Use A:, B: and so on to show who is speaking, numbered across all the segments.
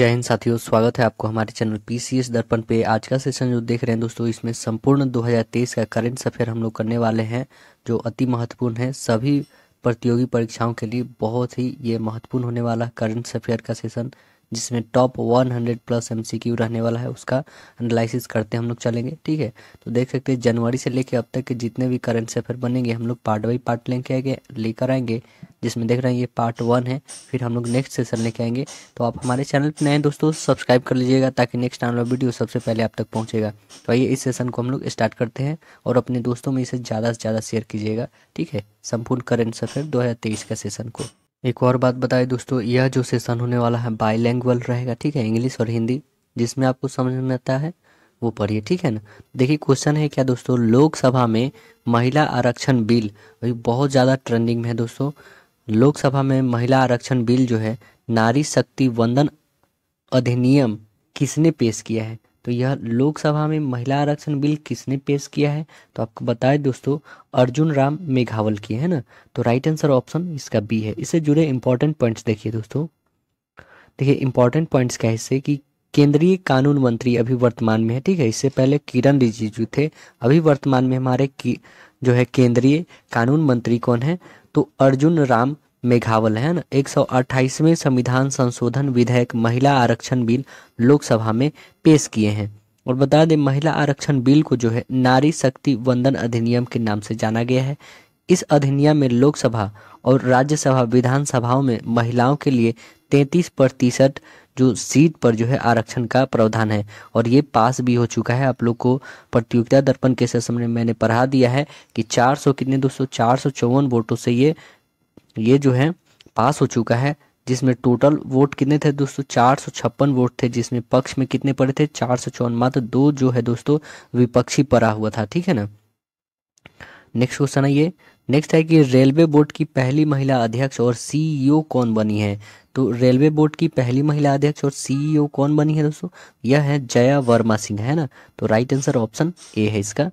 A: जय हिंद साथियों स्वागत है आपको हमारे चैनल पीसीएस दर्पण पे आज का सेशन जो देख रहे हैं दोस्तों इसमें संपूर्ण 2023 का करंट अफेयर हम लोग करने वाले हैं जो अति महत्वपूर्ण है सभी प्रतियोगी परीक्षाओं के लिए बहुत ही ये महत्वपूर्ण होने वाला करंट अफेयर का सेशन जिसमें टॉप 100 प्लस एमसीक्यू रहने वाला है उसका एनालिसिस करते हम लोग चलेंगे ठीक है तो देख सकते हैं जनवरी से लेकर अब तक के जितने भी करंट अफेयर बनेंगे हम लोग पार्ट बाई पार्ट लेके आएंगे लेकर आएंगे जिसमें देख रहे हैं ये पार्ट वन है फिर हम लोग नेक्स्ट सेशन लेके आएंगे तो आप हमारे चैनल पर नए दोस्तों सब्सक्राइब कर लीजिएगा ताकि नेक्स्ट आने वाला वीडियो सबसे पहले आप तक पहुँचेगा तो आइए इस सेशन को हम लोग स्टार्ट करते हैं और अपने दोस्तों में इसे ज़्यादा से ज़्यादा शेयर कीजिएगा ठीक है संपूर्ण करंट अफेयर दो का सेशन को एक और बात बताए दोस्तों यह जो सेशन होने वाला है बाईलैंग्वल रहेगा ठीक है इंग्लिश और हिंदी जिसमें आपको समझ में आता है वो पढ़िए ठीक है ना देखिए क्वेश्चन है क्या दोस्तों लोकसभा में महिला आरक्षण बिल अभी बहुत ज़्यादा ट्रेंडिंग में है दोस्तों लोकसभा में महिला आरक्षण बिल जो है नारी शक्ति वंदन अधिनियम किसने पेश किया है तो यह लोकसभा में महिला आरक्षण बिल किसने पेश किया है तो आपको बताए दोस्तों अर्जुन राम मेघावल की है ना तो राइट आंसर ऑप्शन इसका बी है इससे जुड़े इंपॉर्टेंट पॉइंट्स देखिए दोस्तों देखिए इंपॉर्टेंट पॉइंट्स क्या है इससे कि केंद्रीय कानून मंत्री अभी वर्तमान में है ठीक है इससे पहले किरण रिजिजू थे अभी वर्तमान में हमारे की जो है केंद्रीय कानून मंत्री कौन है तो अर्जुन राम मेघावल है ना एक सौ अट्ठाईसवें संविधान संशोधन विधेयक महिला आरक्षण बिल लोकसभा में पेश किए हैं और बता दें महिला आरक्षण बिल को जो है नारी शक्ति वंदन अधिनियम के नाम से जाना गया है इस अधिनियम में लोकसभा और राज्यसभा विधानसभाओं में महिलाओं के लिए तैतीस प्रतिशत जो सीट पर जो है आरक्षण का प्रावधान है और ये पास भी हो चुका है आप लोग को प्रतियोगिता दर्पण के सेशन मैंने पढ़ा दिया है कि 400 कितने दोस्तों चार वोटों से ये ये जो है पास हो चुका है जिसमें टोटल वोट कितने थे दोस्तों चार सौ छप्पन वोट थे जिसमें पक्ष में कितने पड़े थे चार सौ चौवन मात्र दो जो है दोस्तों विपक्षी पड़ा हुआ था ठीक है ना नेक्स्ट क्वेश्चन है ये नेक्स्ट है कि रेलवे बोर्ड की पहली महिला अध्यक्ष और सीईओ e कौन बनी है तो रेलवे बोर्ड की पहली महिला अध्यक्ष और सीईओ e कौन बनी है दोस्तों यह है जया वर्मा सिंह है ना तो राइट आंसर ऑप्शन ए है इसका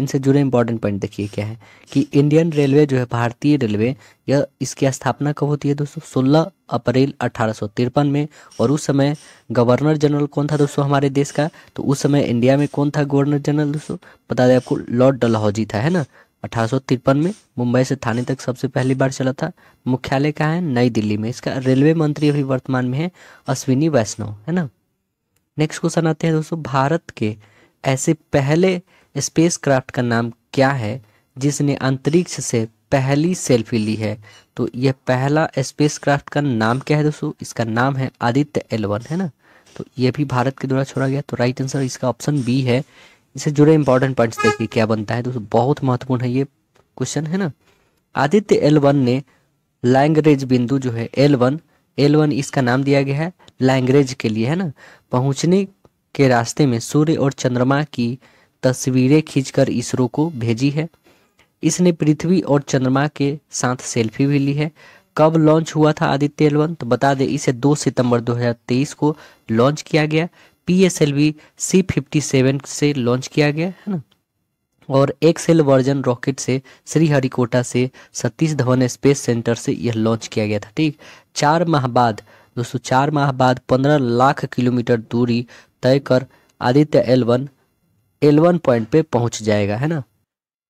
A: इनसे जुड़े इंपॉर्टेंट पॉइंट देखिए क्या है कि इंडियन रेलवे जो है भारतीय रेलवे यह इसकी स्थापना कब होती है दोस्तों सोलह अप्रैल अठारह में और उस समय गवर्नर जनरल कौन था दोस्तों हमारे देश का तो उस समय इंडिया में कौन था गवर्नर जनरल दोस्तों बता दें आपको लॉर्ड डलहौजी था है ना अठारह में मुंबई से थाने तक सबसे पहली बार चला था मुख्यालय कहाँ है नई दिल्ली में इसका रेलवे मंत्री अभी वर्तमान में है अश्विनी वैष्णव है ना नेक्स्ट क्वेश्चन आते हैं दोस्तों भारत के ऐसे पहले स्पेसक्राफ्ट का नाम क्या है जिसने अंतरिक्ष से पहली सेल्फी ली है तो यह पहला स्पेसक्राफ्ट का नाम क्या है दोस्तों इसका नाम है आदित्य एलवन है ना तो यह भी भारत के द्वारा छोड़ा गया तो राइट आंसर इसका ऑप्शन बी है इससे जुड़े इंपॉर्टेंट पॉइंट्स देखिए क्या बनता है दोस्तों बहुत महत्वपूर्ण है ये क्वेश्चन है ना आदित्य एल ने लैंग्रेज बिंदु जो है एल वन एल वन इसका नाम दिया गया है लैंग्रेज के लिए है ना पहुंचने के रास्ते में सूर्य और चंद्रमा की तस्वीरें खींचकर इसरो को भेजी है इसने पृथ्वी और चंद्रमा के साथ सेल्फी भी ली है कब लॉन्च हुआ था आदित्य एलवन तो बता दें इसे 2 सितंबर 2023 को लॉन्च किया गया P S L V C fifty seven से लॉन्च किया गया है ना और एक्सेल वर्जन रॉकेट से श्रीहरिकोटा से सतीश धवन स्पेस सेंटर से यह लॉन्च किया गया था ठीक चार माह बाद दोस्तों चार माह बाद पंद्रह लाख किलोमीटर दूरी तय कर Aditya L one L one point पे पहुंच जाएगा है ना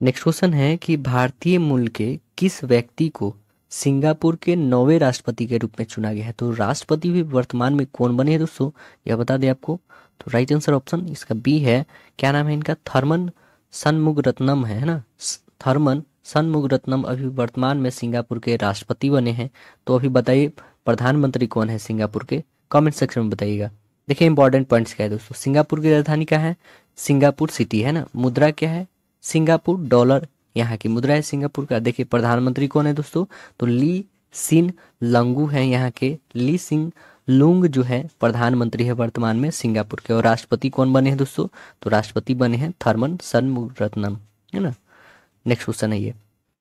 A: नेक्स्ट क्वेश्चन है कि भारतीय मूल के किस व्यक्ति को सिंगापुर के नौवे राष्ट्रपति के रूप में चुना गया है तो राष्ट्रपति भी वर्तमान में कौन बने हैं दोस्तों यह बता दें आपको तो राइट आंसर ऑप्शन इसका बी है क्या नाम है इनका थर्मन सनमुग रत्नम है ना थर्मन सनमुग रत्नम अभी वर्तमान में सिंगापुर के राष्ट्रपति बने हैं तो अभी बताइए प्रधानमंत्री कौन है सिंगापुर के कमेंट सेक्शन में बताइएगा देखिए इंपॉर्टेंट पॉइंट्स क्या है दोस्तों सिंगापुर की राजधानी क्या है सिंगापुर सिटी है ना मुद्रा क्या है सिंगापुर डॉलर यहाँ की मुद्रा है सिंगापुर का देखिए प्रधानमंत्री कौन है दोस्तों तो ली सिन लंगू है यहाँ के ली सिंह लुंग जो है प्रधानमंत्री है वर्तमान में सिंगापुर के और राष्ट्रपति कौन बने हैं दोस्तों तो राष्ट्रपति बने हैं थर्मन रत्नम है ना नेक्स्ट क्वेश्चन है ये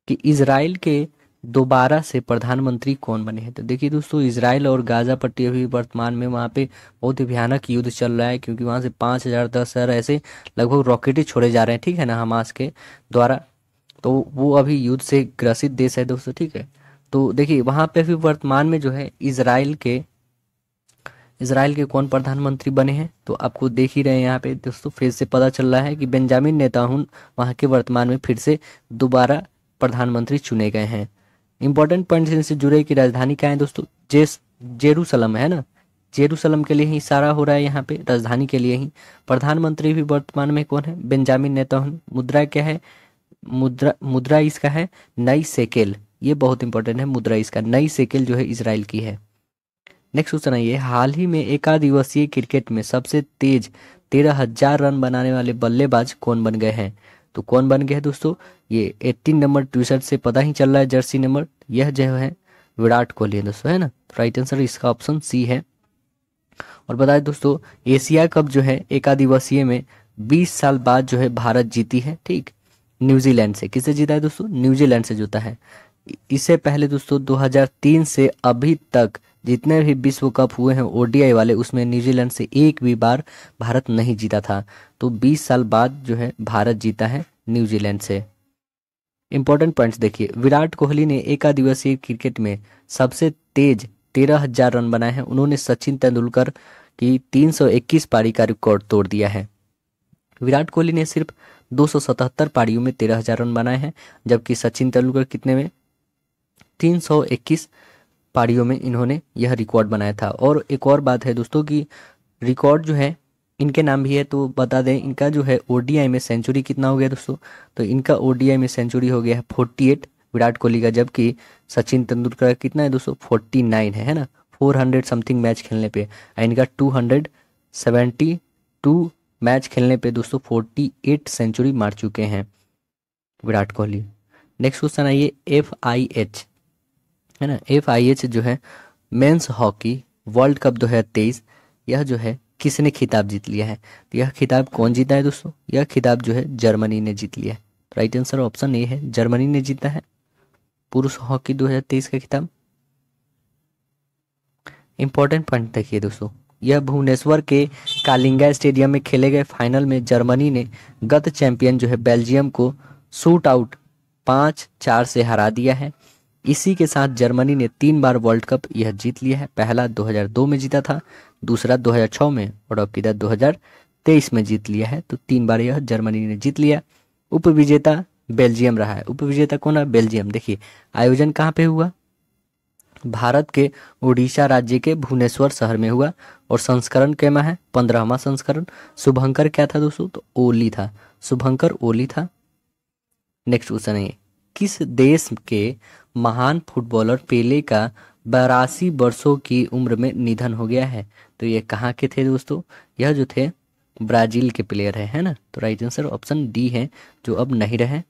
A: कि इसराइल के दोबारा से प्रधानमंत्री कौन बने हैं तो देखिए दोस्तों इसराइल और गाज़ा पट्टी अभी वर्तमान में वहाँ पे बहुत ही भयानक युद्ध चल रहा है क्योंकि वहाँ से पाँच हज़ार दस हज़ार ऐसे लगभग रॉकेटें छोड़े जा रहे हैं ठीक है ना हमास के द्वारा तो वो अभी युद्ध से ग्रसित देश है दोस्तों ठीक है तो देखिए वहाँ पे अभी वर्तमान में जो है इसराइल के इसराइल के कौन प्रधानमंत्री बने हैं तो आपको देख ही रहे हैं यहाँ पे दोस्तों फिर से पता चल रहा है कि बेंजामिन नेताहुन वहाँ के वर्तमान में फिर से दोबारा प्रधानमंत्री चुने गए हैं इंपॉर्टेंट पॉइंट इनसे जुड़े कि राजधानी क्या है दोस्तों जेस जेरूसलम है ना जेरूसलम के लिए ही सारा हो रहा है यहाँ पे राजधानी के लिए ही प्रधानमंत्री भी वर्तमान में कौन है बेंजामिन नेता मुद्रा क्या है मुद्रा मुद्रा इसका है नई सेकेल ये बहुत इंपॉर्टेंट है मुद्रा इसका नई सेकेल जो है इसराइल की है नेक्स्ट क्वेश्चन आइए हाल ही में एकादिवसीय क्रिकेट में सबसे तेज तेरह हजार रन बनाने वाले बल्लेबाज कौन बन गए हैं तो कौन बन गया है दोस्तों ये 18 नंबर टी से पता ही चल रहा है जर्सी नंबर यह जो है विराट कोहली है दोस्तों है ना राइट आंसर इसका ऑप्शन सी है और बताए दोस्तों एशिया कप जो है एकादिवसीय में 20 साल बाद जो है भारत जीती है ठीक न्यूजीलैंड से किससे जीता है दोस्तों न्यूजीलैंड से जीता है इससे पहले दोस्तों 2003 से अभी तक जितने भी विश्व कप हुए हैं ओडीआई वाले उसमें न्यूजीलैंड से एक भी बार भारत नहीं जीता था तो 20 साल बाद जो है भारत जीता है न्यूजीलैंड से इंपॉर्टेंट पॉइंट्स देखिए विराट कोहली ने एकादिवसीय क्रिकेट में सबसे तेज तेरह हजार रन बनाए हैं उन्होंने सचिन तेंदुलकर की 321 पारी का रिकॉर्ड तोड़ दिया है विराट कोहली ने सिर्फ 277 पारियों में तेरह हजार रन बनाए हैं जबकि सचिन तेंदुलकर कितने में 321 पारियों में इन्होंने यह रिकॉर्ड बनाया था और एक और बात है दोस्तों कि रिकॉर्ड जो है इनके नाम भी है तो बता दें इनका जो है ओ में सेंचुरी कितना हो गया दोस्तों तो इनका ओ में सेंचुरी हो गया है फोर्टी एट विराट कोहली का जबकि सचिन तेंदुलकर का कितना है दोस्तों फोर्टी नाइन है है ना फोर हंड्रेड समथिंग मैच खेलने पे और इनका two hundred seventy two match खेलने पे दोस्तों फोर्टी एट सेंचुरी मार चुके हैं विराट कोहली नेक्स्ट क्वेश्चन आइए एफ आई एच है ना एफ आई एच जो है मेंस हॉकी वर्ल्ड कप दो हजार तेईस यह जो है किसने खिताब जीत लिया है तो यह खिताब कौन जीता है दोस्तों यह खिताब जो है जर्मनी ने जीत लिया है राइट आंसर ऑप्शन ए है जर्मनी ने जीता है पुरुष हॉकी 2023 का खिताब इंपॉर्टेंट पॉइंट देखिए दोस्तों यह भुवनेश्वर के कालिंगा स्टेडियम में खेले गए फाइनल में जर्मनी ने गत चैंपियन जो है बेल्जियम को शूट आउट पाँच चार से हरा दिया है इसी के साथ जर्मनी ने तीन बार वर्ल्ड कप यह जीत लिया है पहला 2002 में जीता था दूसरा 2006 में और अब किधर 2023 में जीत लिया है तो तीन बार यह जर्मनी ने जीत लिया उप विजेता बेल्जियम रहा है उप विजेता कौन है बेल्जियम देखिए आयोजन कहाँ पे हुआ भारत के ओडिशा राज्य के भुवनेश्वर शहर में हुआ और संस्करण कैमा है पंद्रहवा संस्करण शुभंकर क्या था दोस्तों तो ओली था शुभंकर ओली था नेक्स्ट क्वेश्चन है किस देश के महान फुटबॉलर पेले का बरासी वर्षों की उम्र में निधन हो गया है तो ये कहाँ के थे दोस्तों यह जो थे ब्राजील के प्लेयर है है ना तो राइट आंसर ऑप्शन डी है जो अब नहीं रहे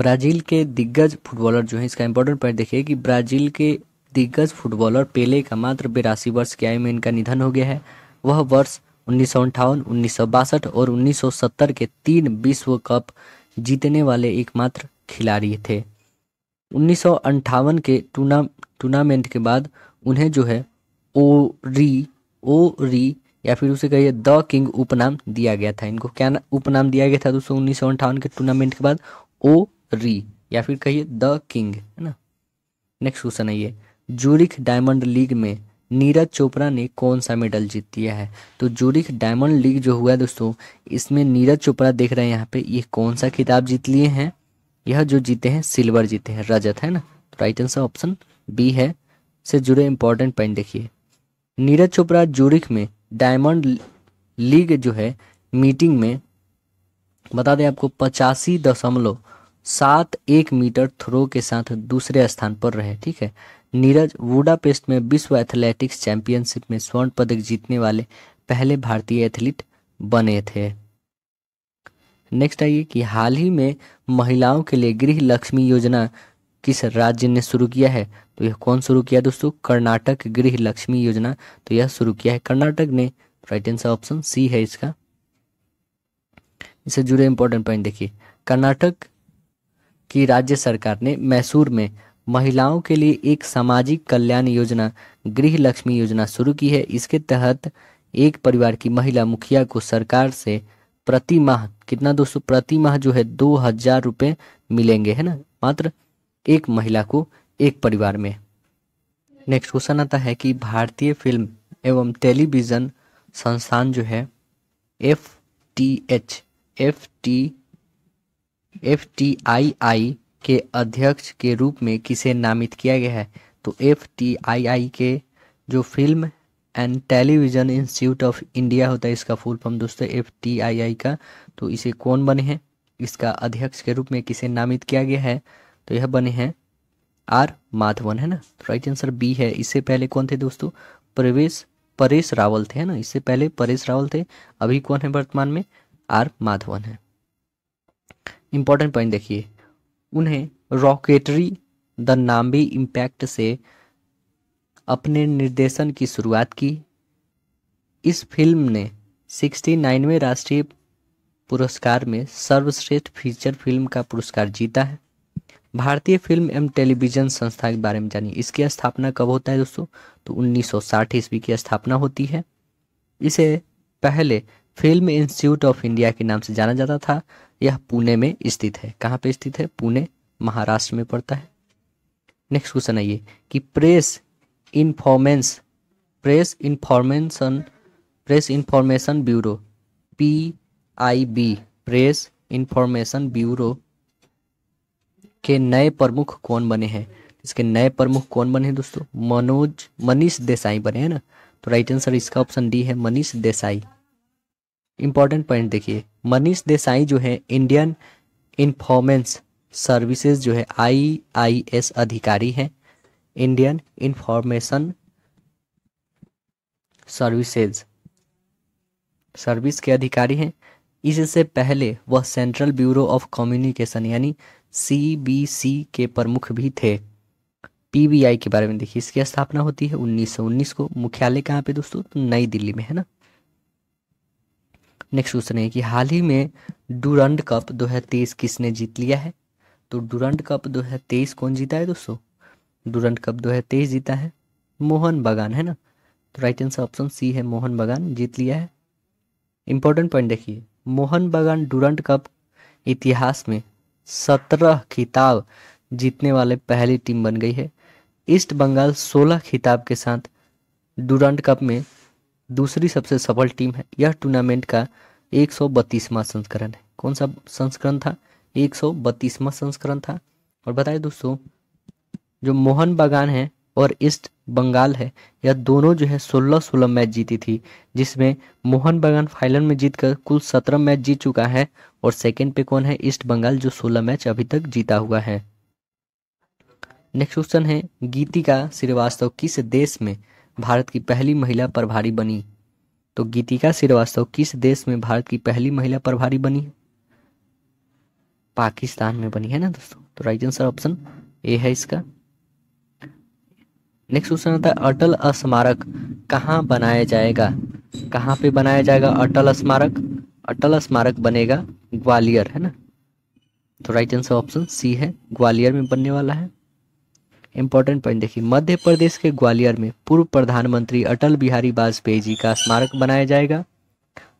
A: ब्राजील के दिग्गज फुटबॉलर जो है इसका इंपॉर्टेंट पॉइंट देखिए कि ब्राजील के दिग्गज फुटबॉलर पेले का मात्र बिरासी वर्ष की आयु में इनका निधन हो गया है वह वर्ष उन्नीस सौ अंठावन उन्नीस सौ बासठ और 1970 के तीन विश्व कप जीतने वाले एकमात्र खिलाड़ी थे उन्नीस के टूर्ना टूर्नामेंट के बाद उन्हें जो है ओ री ओ री या फिर उसे कहिए द किंग उपनाम दिया गया था इनको क्या उपनाम दिया गया था दोस्तों उन्नीस के टूर्नामेंट के बाद ओ री या फिर कहिए द किंग है ना नेक्स्ट क्वेश्चन है ये जूरिक डायमंड लीग में नीरज चोपड़ा ने कौन सा मेडल जीत लिया है तो जूरिक डायमंड लीग जो हुआ है दोस्तों इसमें नीरज चोपड़ा देख रहे हैं यहाँ पे ये कौन सा खिताब जीत लिए हैं यह जो जीते हैं सिल्वर जीते हैं रजत है ना तो राइट आंसर ऑप्शन बी है से जुड़े इंपॉर्टेंट पॉइंट देखिए नीरज चोपड़ा जूरिख में डायमंड लीग जो है मीटिंग में बता दें आपको पचासी दशमलव सात एक मीटर थ्रो के साथ दूसरे स्थान पर रहे ठीक है नीरज वुडापेस्ट में विश्व एथलेटिक्स चैंपियनशिप में स्वर्ण पदक जीतने वाले पहले भारतीय एथलीट बने थे नेक्स्ट आइए कि हाल ही में महिलाओं के लिए गृह लक्ष्मी योजना किस राज्य ने शुरू किया है तो यह कौन शुरू किया दोस्तों कर्नाटक गृह लक्ष्मी योजना तो यह शुरू किया है कर्नाटक ने राइट आंसर ऑप्शन सी है इसका इससे जुड़े इंपॉर्टेंट पॉइंट देखिए कर्नाटक की राज्य सरकार ने मैसूर में महिलाओं के लिए एक सामाजिक कल्याण योजना गृह लक्ष्मी योजना शुरू की है इसके तहत एक परिवार की महिला मुखिया को सरकार से प्रति माह कितना दोस्तों प्रति माह जो है दो हजार रुपये मिलेंगे है ना मात्र एक महिला को एक परिवार में नेक्स्ट क्वेश्चन आता है कि भारतीय फिल्म एवं टेलीविज़न संस्थान जो है F T H F T F T I I के अध्यक्ष के रूप में किसे नामित किया गया है तो एफ टी आई आई के जो film and television institute of India होता है इसका फुल फॉर्म दोस्तों एफ टी आई आई का तो इसे कौन बने हैं इसका अध्यक्ष के रूप में किसे नामित किया गया है तो यह बने हैं आर माधवन है ना तो राइट आंसर बी है इससे पहले कौन थे दोस्तों प्रवेश परेश रावल थे है ना इससे पहले परेश रावल थे अभी कौन है वर्तमान में आर माधवन है इंपॉर्टेंट पॉइंट देखिए उन्हें रॉकेटरी द नाम्बी इम्पैक्ट से अपने निर्देशन की शुरुआत की इस फिल्म ने सिक्सटी नाइनवें राष्ट्रीय पुरस्कार में सर्वश्रेष्ठ फीचर फिल्म का पुरस्कार जीता है भारतीय फिल्म एवं टेलीविजन संस्था के बारे में जानिए इसकी स्थापना कब होता है दोस्तों तो 1960 ईस्वी की स्थापना होती है इसे पहले फिल्म इंस्टीट्यूट ऑफ इंडिया के नाम से जाना जाता था यह पुणे में स्थित है कहाँ पे स्थित है पुणे महाराष्ट्र में पड़ता है नेक्स्ट क्वेश्चन आइए कि press informants press information press information bureau P I B press information bureau के नए प्रमुख कौन बने हैं इसके नए प्रमुख कौन बने हैं दोस्तों मनोज मनीष देसाई बने हैं ना तो राइट आंसर इसका ऑप्शन डी है मनीष देसाई इंपॉर्टेंट पॉइंट देखिए मनीष देसाई जो है इंडियन इन्फॉर्मेंस सर्विसेज जो है आई आई एस अधिकारी हैं इंडियन इंफॉर्मेशन सर्विसेज सर्विस के अधिकारी हैं इससे पहले वह सेंट्रल ब्यूरो ऑफ कम्युनिकेशन यानी सीबीसी के प्रमुख भी थे पीबीआई के बारे में देखिए इसकी स्थापना होती है 1919 को मुख्यालय कहाँ पे दोस्तों तो नई दिल्ली में है ना नेक्स्ट क्वेश्चन है कि हाल ही में डूरंड कप 2023 किसने जीत लिया है तो डूरंड कप 2023 कौन जीता है दोस्तों डूरंट कप दो हजार तेईस जीता है मोहन बगान है ना तो राइट आंसर ऑप्शन सी है मोहन बगान जीत लिया है इंपॉर्टेंट पॉइंट देखिए मोहन बगान डूरंट कप इतिहास में सत्रह खिताब जीतने वाले पहली टीम बन गई है ईस्ट बंगाल सोलह खिताब के साथ डूरंट कप में दूसरी सबसे सफल टीम है यह टूर्नामेंट का एक सौ संस्करण है कौन सा संस्करण था एक सौ संस्करण था और बताए दोस्तों जो मोहन बागान है और ईस्ट बंगाल है यह दोनों जो है सोलह सोलह मैच जीती थी जिसमें मोहन बागान फाइनल में जीतकर कुल सत्रह मैच जीत चुका है और सेकंड पे कौन है ईस्ट बंगाल जो सोलह मैच अभी तक जीता हुआ है नेक्स्ट क्वेश्चन है गीतिका श्रीवास्तव किस देश में भारत की पहली महिला प्रभारी बनी तो गीतिका श्रीवास्तव किस देश में भारत की पहली महिला प्रभारी बनी पाकिस्तान में बनी है ना दोस्तों तो राइट आंसर ऑप्शन ए है इसका नेक्स्ट क्वेश्चन आता है अटल स्मारक कहाँ बनाया जाएगा कहाँ पे बनाया जाएगा अटल स्मारक अटल स्मारक बनेगा ग्वालियर है ना तो राइट आंसर ऑप्शन सी है ग्वालियर में बनने वाला है इंपॉर्टेंट पॉइंट देखिए मध्य प्रदेश के ग्वालियर में पूर्व प्रधानमंत्री अटल बिहारी वाजपेयी जी का स्मारक बनाया जाएगा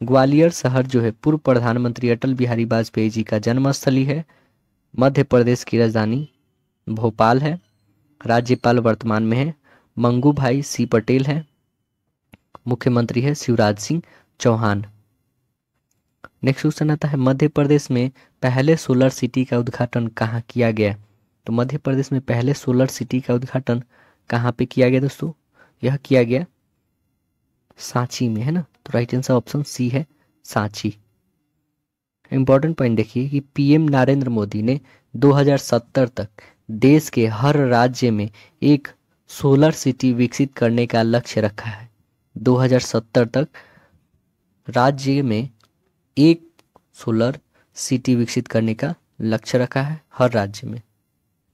A: ग्वालियर शहर जो है पूर्व प्रधानमंत्री अटल बिहारी वाजपेयी जी का जन्मस्थली है मध्य प्रदेश की राजधानी भोपाल है राज्यपाल वर्तमान में है मंगू भाई सी पटेल है मुख्यमंत्री है शिवराज सिंह चौहान नेक्स्ट क्वेश्चन आता है मध्य प्रदेश में पहले सोलर सिटी का उद्घाटन कहाँ किया गया तो मध्य प्रदेश में पहले सोलर सिटी का उद्घाटन कहाँ पे किया गया दोस्तों यह किया गया सांची में है ना तो राइट आंसर ऑप्शन सी है सांची इंपॉर्टेंट पॉइंट देखिए कि पीएम नरेंद्र मोदी ने 2070 तक देश के हर राज्य में एक सोलर सिटी विकसित करने का लक्ष्य रखा है 2070 तक राज्य में एक सोलर सिटी विकसित करने का लक्ष्य रखा है हर राज्य में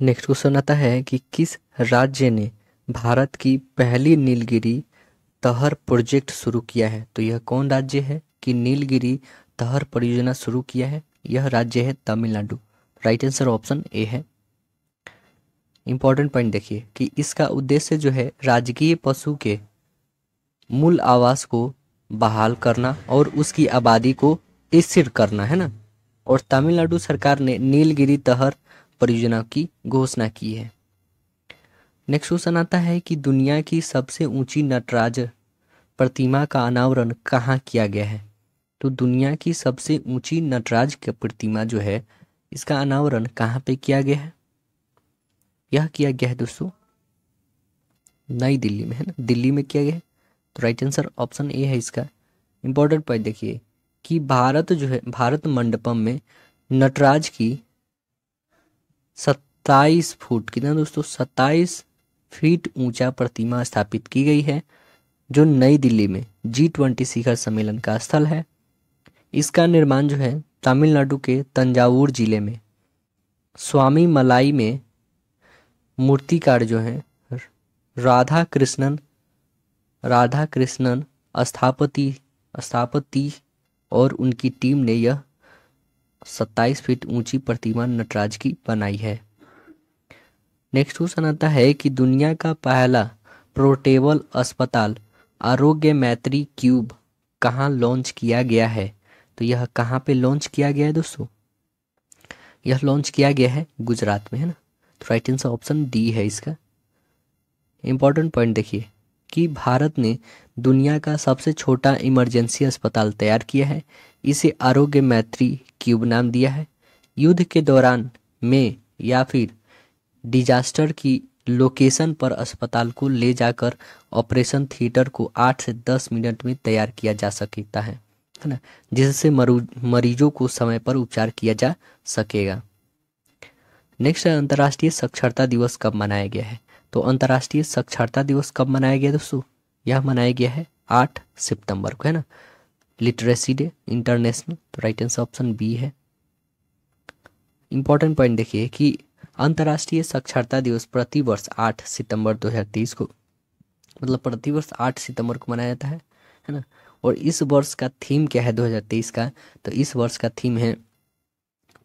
A: नेक्स्ट क्वेश्चन आता है कि किस राज्य ने भारत की पहली नीलगिरी तहर प्रोजेक्ट शुरू किया है तो यह कौन राज्य है कि नीलगिरी तहर परियोजना शुरू किया है यह राज्य है Tamil Nadu right answer option A है इम्पॉर्टेंट पॉइंट देखिए कि इसका उद्देश्य जो है राजकीय पशु के मूल आवास को बहाल करना और उसकी आबादी को स्थिर करना है ना और तमिलनाडु सरकार ने नीलगिरी तहर परियोजना की घोषणा की है नेक्स्ट क्वेश्चन आता है कि दुनिया की सबसे ऊंची नटराज प्रतिमा का अनावरण कहाँ किया गया है तो दुनिया की सबसे ऊंची नटराज की प्रतिमा जो है इसका अनावरण कहाँ पे किया गया है यह किया गया है दोस्तों नई दिल्ली में है ना दिल्ली में किया गया है तो राइट आंसर ऑप्शन ए है इसका इंपॉर्टेंट पॉइंट देखिए कि भारत जो है भारत मंडपम में नटराज की सत्ताईस फुट कितना दोस्तों सत्ताईस फीट ऊंचा प्रतिमा स्थापित की गई है जो नई दिल्ली में जी ट्वेंटी शिखर सम्मेलन का स्थल है इसका निर्माण जो है तमिलनाडु के तंजावुर जिले में स्वामी मलाई में मूर्तिकार जो हैं राधा कृष्णन राधा कृष्णन स्थापति स्थापति और उनकी टीम ने यह 27 फीट ऊंची प्रतिमा नटराज की बनाई है नेक्स्ट क्वेश्चन आता है कि दुनिया का पहला प्रोटेबल अस्पताल आरोग्य मैत्री क्यूब कहाँ लॉन्च किया गया है तो यह कहाँ पे लॉन्च किया गया है दोस्तों यह लॉन्च किया गया है गुजरात में है ना राइट आंसर ऑप्शन डी है इसका इंपॉर्टेंट पॉइंट देखिए कि भारत ने दुनिया का सबसे छोटा इमरजेंसी अस्पताल तैयार किया है इसे आरोग्य मैत्री क्यूब नाम दिया है युद्ध के दौरान में या फिर डिजास्टर की लोकेशन पर अस्पताल को ले जाकर ऑपरेशन थिएटर को आठ से दस मिनट में तैयार किया जा सकता है है ना जिससे मरीजों को समय पर उपचार किया जा सकेगा नेक्स्ट है अंतर्राष्ट्रीय साक्षरता दिवस कब मनाया गया है तो अंतर्राष्ट्रीय साक्षरता दिवस कब मनाया गया दोस्तों यह मनाया गया है आठ सितंबर को है ना लिटरेसी डे इंटरनेशनल तो राइट आंसर ऑप्शन बी है इंपॉर्टेंट पॉइंट देखिए कि अंतर्राष्ट्रीय साक्षरता दिवस प्रति वर्ष आठ सितंबर तेईस को मतलब प्रति वर्ष आठ सितंबर को मनाया जाता है है ना और इस वर्ष का थीम क्या है 2023 का तो इस वर्ष का थीम है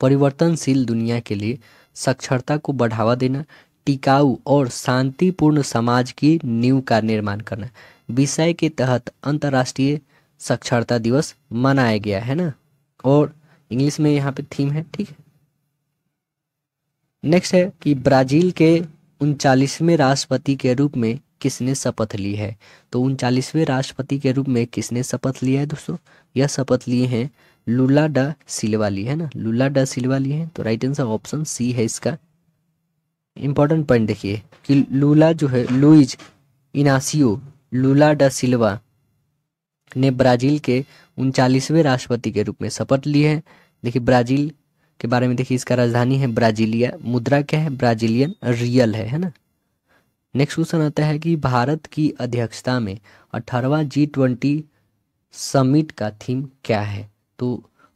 A: परिवर्तनशील दुनिया के लिए साक्षरता को बढ़ावा देना टिकाऊ और शांतिपूर्ण समाज की नींव का निर्माण करना विषय के तहत अंतर्राष्ट्रीय साक्षरता दिवस मनाया गया है ना और इंग्लिश में यहाँ पे थीम है ठीक है नेक्स्ट है कि ब्राजील के उनचालीसवें राष्ट्रपति के रूप में किसने शपथ ली है तो उनचालीसवें राष्ट्रपति के रूप में किसने शपथ लिया है दोस्तों यह शपथ लिए हैं लुला डा सिलवाली है ना लुला डा सिलवाली है तो राइट आंसर ऑप्शन सी है इसका इंपॉर्टेंट पॉइंट देखिए कि लूला जो है लुइज इनासियो लूला डा सिल्वा ने ब्राज़ील के उनचालीसवें राष्ट्रपति के रूप में शपथ ली है देखिए ब्राज़ील के बारे में देखिए इसका राजधानी है ब्राजीलिया मुद्रा क्या है ब्राजीलियन रियल है है ना नेक्स्ट क्वेश्चन आता है कि भारत की अध्यक्षता में अठारवा जी ट्वेंटी समिट का थीम क्या है तो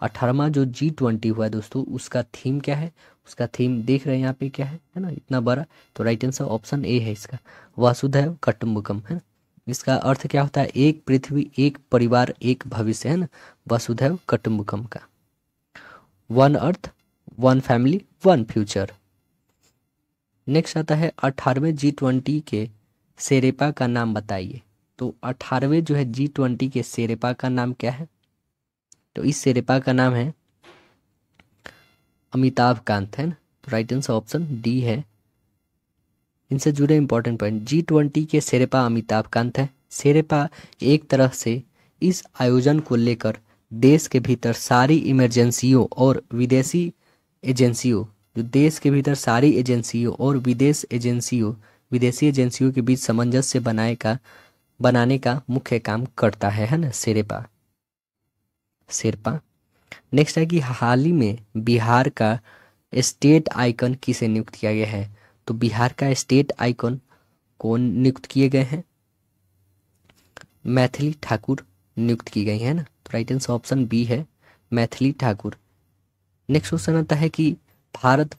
A: अठारहवा जो जी ट्वेंटी हुआ है दोस्तों उसका थीम क्या है उसका थीम देख रहे हैं यहाँ पे क्या है है ना इतना बड़ा तो राइट आंसर ऑप्शन ए है इसका वासुदेव कटुम्बकम है ना इसका अर्थ क्या होता है एक पृथ्वी एक परिवार एक भविष्य है ना वासुदेव कटुम्बकम का one earth one family one future next आता है अठारहवें जी ट्वेंटी के सेरेपा का नाम बताइए तो अठारहवें जो है जी ट्वेंटी के सेरेपा का नाम क्या है तो इस शेरपा का नाम है अमिताभ कांत है ना राइट आंसर ऑप्शन डी है इनसे जुड़े इंपॉर्टेंट पॉइंट जी ट्वेंटी के शेरपा अमिताभ कांत है शेरपा एक तरह से इस आयोजन को लेकर देश के भीतर सारी इमरजेंसियों और विदेशी एजेंसियों जो देश के भीतर सारी एजेंसियों और विदेश एजेंसियों विदेशी एजेंसियों के बीच सामंजस्य बनाए का बनाने का मुख्य काम करता है है ना सेरेपा शेरपा नेक्स्ट है कि हाल ही में बिहार का स्टेट आइकन किसे नियुक्त किया गया है तो बिहार का स्टेट आइकन कौन नियुक्त किए गए हैं मैथिली ठाकुर नियुक्त की गई है ना तो राइट आंसर ऑप्शन बी है मैथिली ठाकुर नेक्स्ट क्वेश्चन आता है कि भारत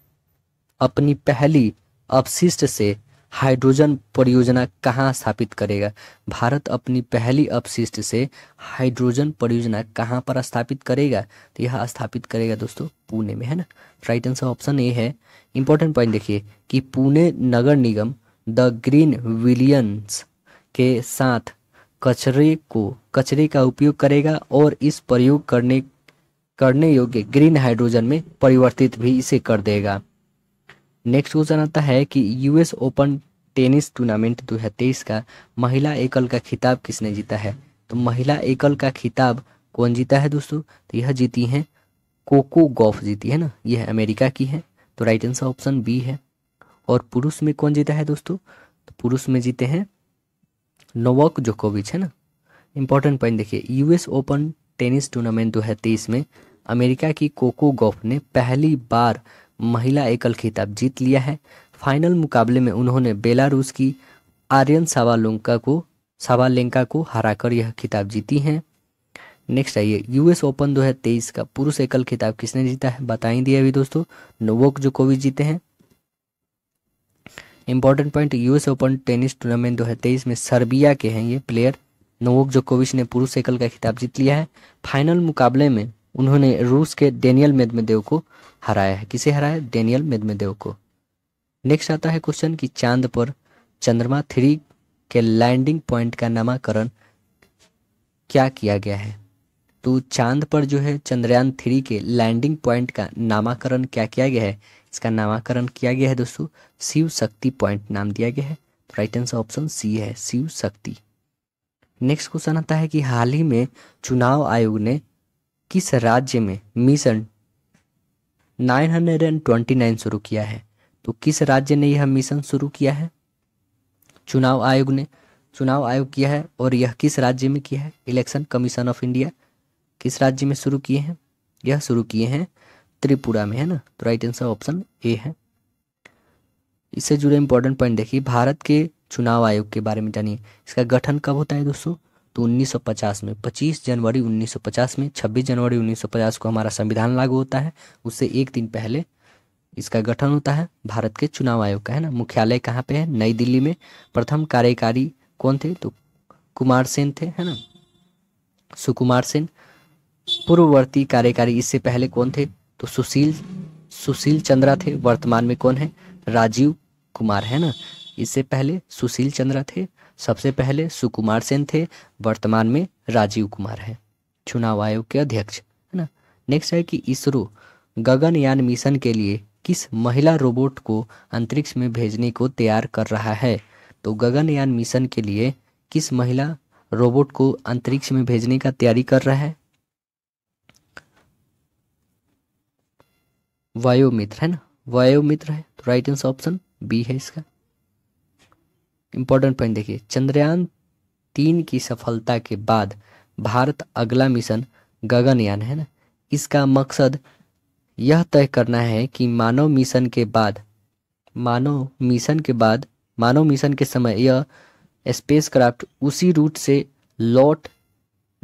A: अपनी पहली अपशिष्ट से हाइड्रोजन परियोजना कहाँ स्थापित करेगा भारत अपनी पहली अपशिष्ट से हाइड्रोजन परियोजना कहाँ पर स्थापित करेगा तो यह स्थापित करेगा दोस्तों पुणे में है ना राइट आंसर ऑप्शन ए है इंपॉर्टेंट पॉइंट देखिए कि पुणे नगर निगम द ग्रीन विलियंस के साथ कचरे को कचरे का उपयोग करेगा और इस प्रयोग करने करने योग्य ग्रीन हाइड्रोजन में परिवर्तित भी इसे कर देगा नेक्स्ट क्वेश्चन आता है कि यूएस ओपन टेनिस टूर्नामेंट 2023 का महिला एकल का खिताब किसने जीता है तो महिला एकल का खिताब कौन जीता है दोस्तों तो यह जीती है कोको गॉफ जीती है ना यह अमेरिका की है तो राइट आंसर ऑप्शन बी है और पुरुष में कौन जीता है दोस्तों तो पुरुष में जीते हैं नोवक जोकोविच है ना इंपॉर्टेंट पॉइंट देखिए यूएस ओपन टेनिस टूर्नामेंट दो में अमेरिका की कोको गॉफ ने पहली बार महिला एकल खिताब जीत लिया है फाइनल मुकाबले में उन्होंने बेलारूस की आर्यन सावालोंका को सावालेंका को कर यह खिताब जीती हैं नेक्स्ट आइए यूएस ओपन 2023 का पुरुष एकल खिताब किसने जीता है बता ही दिया अभी दोस्तों नोवोक कोविज जीते हैं important point US open tennis tournament तेईस में सर्बिया के हैं ये प्लेयर नोवोक जोकोविच ने पुरुष एकल का खिताब जीत लिया है फाइनल मुकाबले में उन्होंने रूस के डेनियल मेदमेदेव को हराया है किसे हराया डेनियल मेदमेदेव को नेक्स्ट आता है क्वेश्चन कि चांद पर चंद्रमा थ्री के लैंडिंग पॉइंट का नामकरण क्या किया गया है तो चांद पर जो है चंद्रयान थ्री के लैंडिंग पॉइंट का नामकरण क्या किया गया है इसका नामकरण किया गया है दोस्तों शिव शक्ति पॉइंट नाम दिया गया है तो राइट आंसर ऑप्शन सी है शिव शक्ति नेक्स्ट क्वेश्चन आता है कि हाल ही में चुनाव आयोग ने किस राज्य में मिशन 929 शुरू किया है तो किस राज्य ने यह मिशन शुरू किया है चुनाव आयोग ने चुनाव आयोग किया है और यह किस राज्य में किया है इलेक्शन कमीशन ऑफ इंडिया किस राज्य में शुरू किए हैं यह शुरू किए हैं त्रिपुरा में है ना तो राइट आंसर ऑप्शन ए है इससे जुड़े इंपॉर्टेंट पॉइंट देखिए भारत के चुनाव आयोग के बारे में जानिए इसका गठन कब होता है दोस्तों तो 1950 में 25 जनवरी 1950 में 26 जनवरी 1950 को हमारा संविधान लागू होता है उससे एक दिन पहले इसका गठन होता है भारत के चुनाव आयोग का है ना मुख्यालय कहाँ पे है नई दिल्ली में प्रथम कार्यकारी कौन थे तो कुमार सेन थे है ना सुकुमार सेन पूर्ववर्ती कार्यकारी इससे पहले कौन थे तो सुशील सुशील चंद्रा थे वर्तमान में कौन है राजीव कुमार है ना इससे पहले सुशील चंद्रा थे सबसे पहले सुकुमार सेन थे वर्तमान में राजीव कुमार हैं चुनाव आयोग के अध्यक्ष है ना नेक्स्ट है कि इसरो गगनयान मिशन के लिए किस महिला रोबोट को अंतरिक्ष में भेजने को तैयार कर रहा है तो गगनयान मिशन के लिए किस महिला रोबोट को अंतरिक्ष में भेजने का तैयारी कर रहा है वायोमित्र है ना वायुमित्र है तो राइट आंसर ऑप्शन बी है इसका इंपॉर्टेंट पॉइंट देखिए चंद्रयान तीन की सफलता के बाद भारत अगला मिशन गगनयान है ना इसका मकसद यह तय करना है कि मानव मिशन के बाद मानव मिशन के बाद मानव मिशन के समय यह स्पेस क्राफ्ट उसी रूट से लौट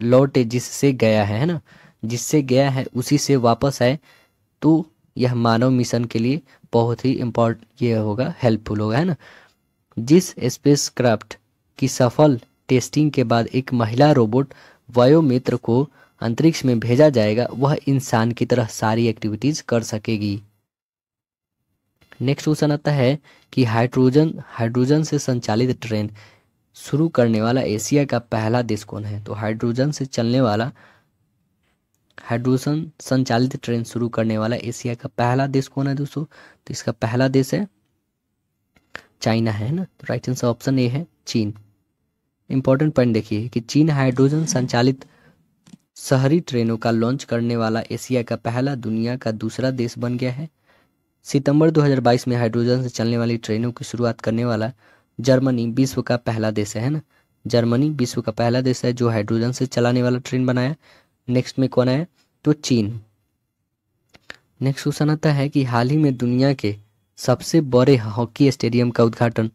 A: लौटे जिससे गया है ना जिससे गया है उसी से वापस आए तो यह मानव मिशन के लिए बहुत ही इम्पोर्ट ये होगा हेल्पफुल होगा है ना जिस स्पेसक्राफ्ट की सफल टेस्टिंग के बाद एक महिला रोबोट वायोमित्र को अंतरिक्ष में भेजा जाएगा वह इंसान की तरह सारी एक्टिविटीज़ कर सकेगी नेक्स्ट क्वेश्चन आता है कि हाइड्रोजन हाइड्रोजन से संचालित ट्रेन शुरू करने वाला एशिया का पहला देश कौन है तो हाइड्रोजन से चलने वाला हाइड्रोजन संचालित ट्रेन शुरू करने वाला एशिया का पहला देश कौन है दोस्तों तो इसका पहला देश है चाइना है ना तो राइट आंसर ऑप्शन ए है चीन इंपॉर्टेंट पॉइंट देखिए कि चीन हाइड्रोजन संचालित शहरी ट्रेनों का लॉन्च करने वाला एशिया का पहला दुनिया का दूसरा देश बन गया है सितंबर 2022 में हाइड्रोजन से चलने वाली ट्रेनों की शुरुआत करने वाला जर्मनी विश्व का पहला देश है ना जर्मनी विश्व का पहला देश है जो हाइड्रोजन से चलाने वाला ट्रेन बनाया नेक्स्ट में कौन आया तो चीन नेक्स्ट क्वेश्चन आता है कि हाल ही में दुनिया के सबसे बड़े हॉकी स्टेडियम का उद्घाटन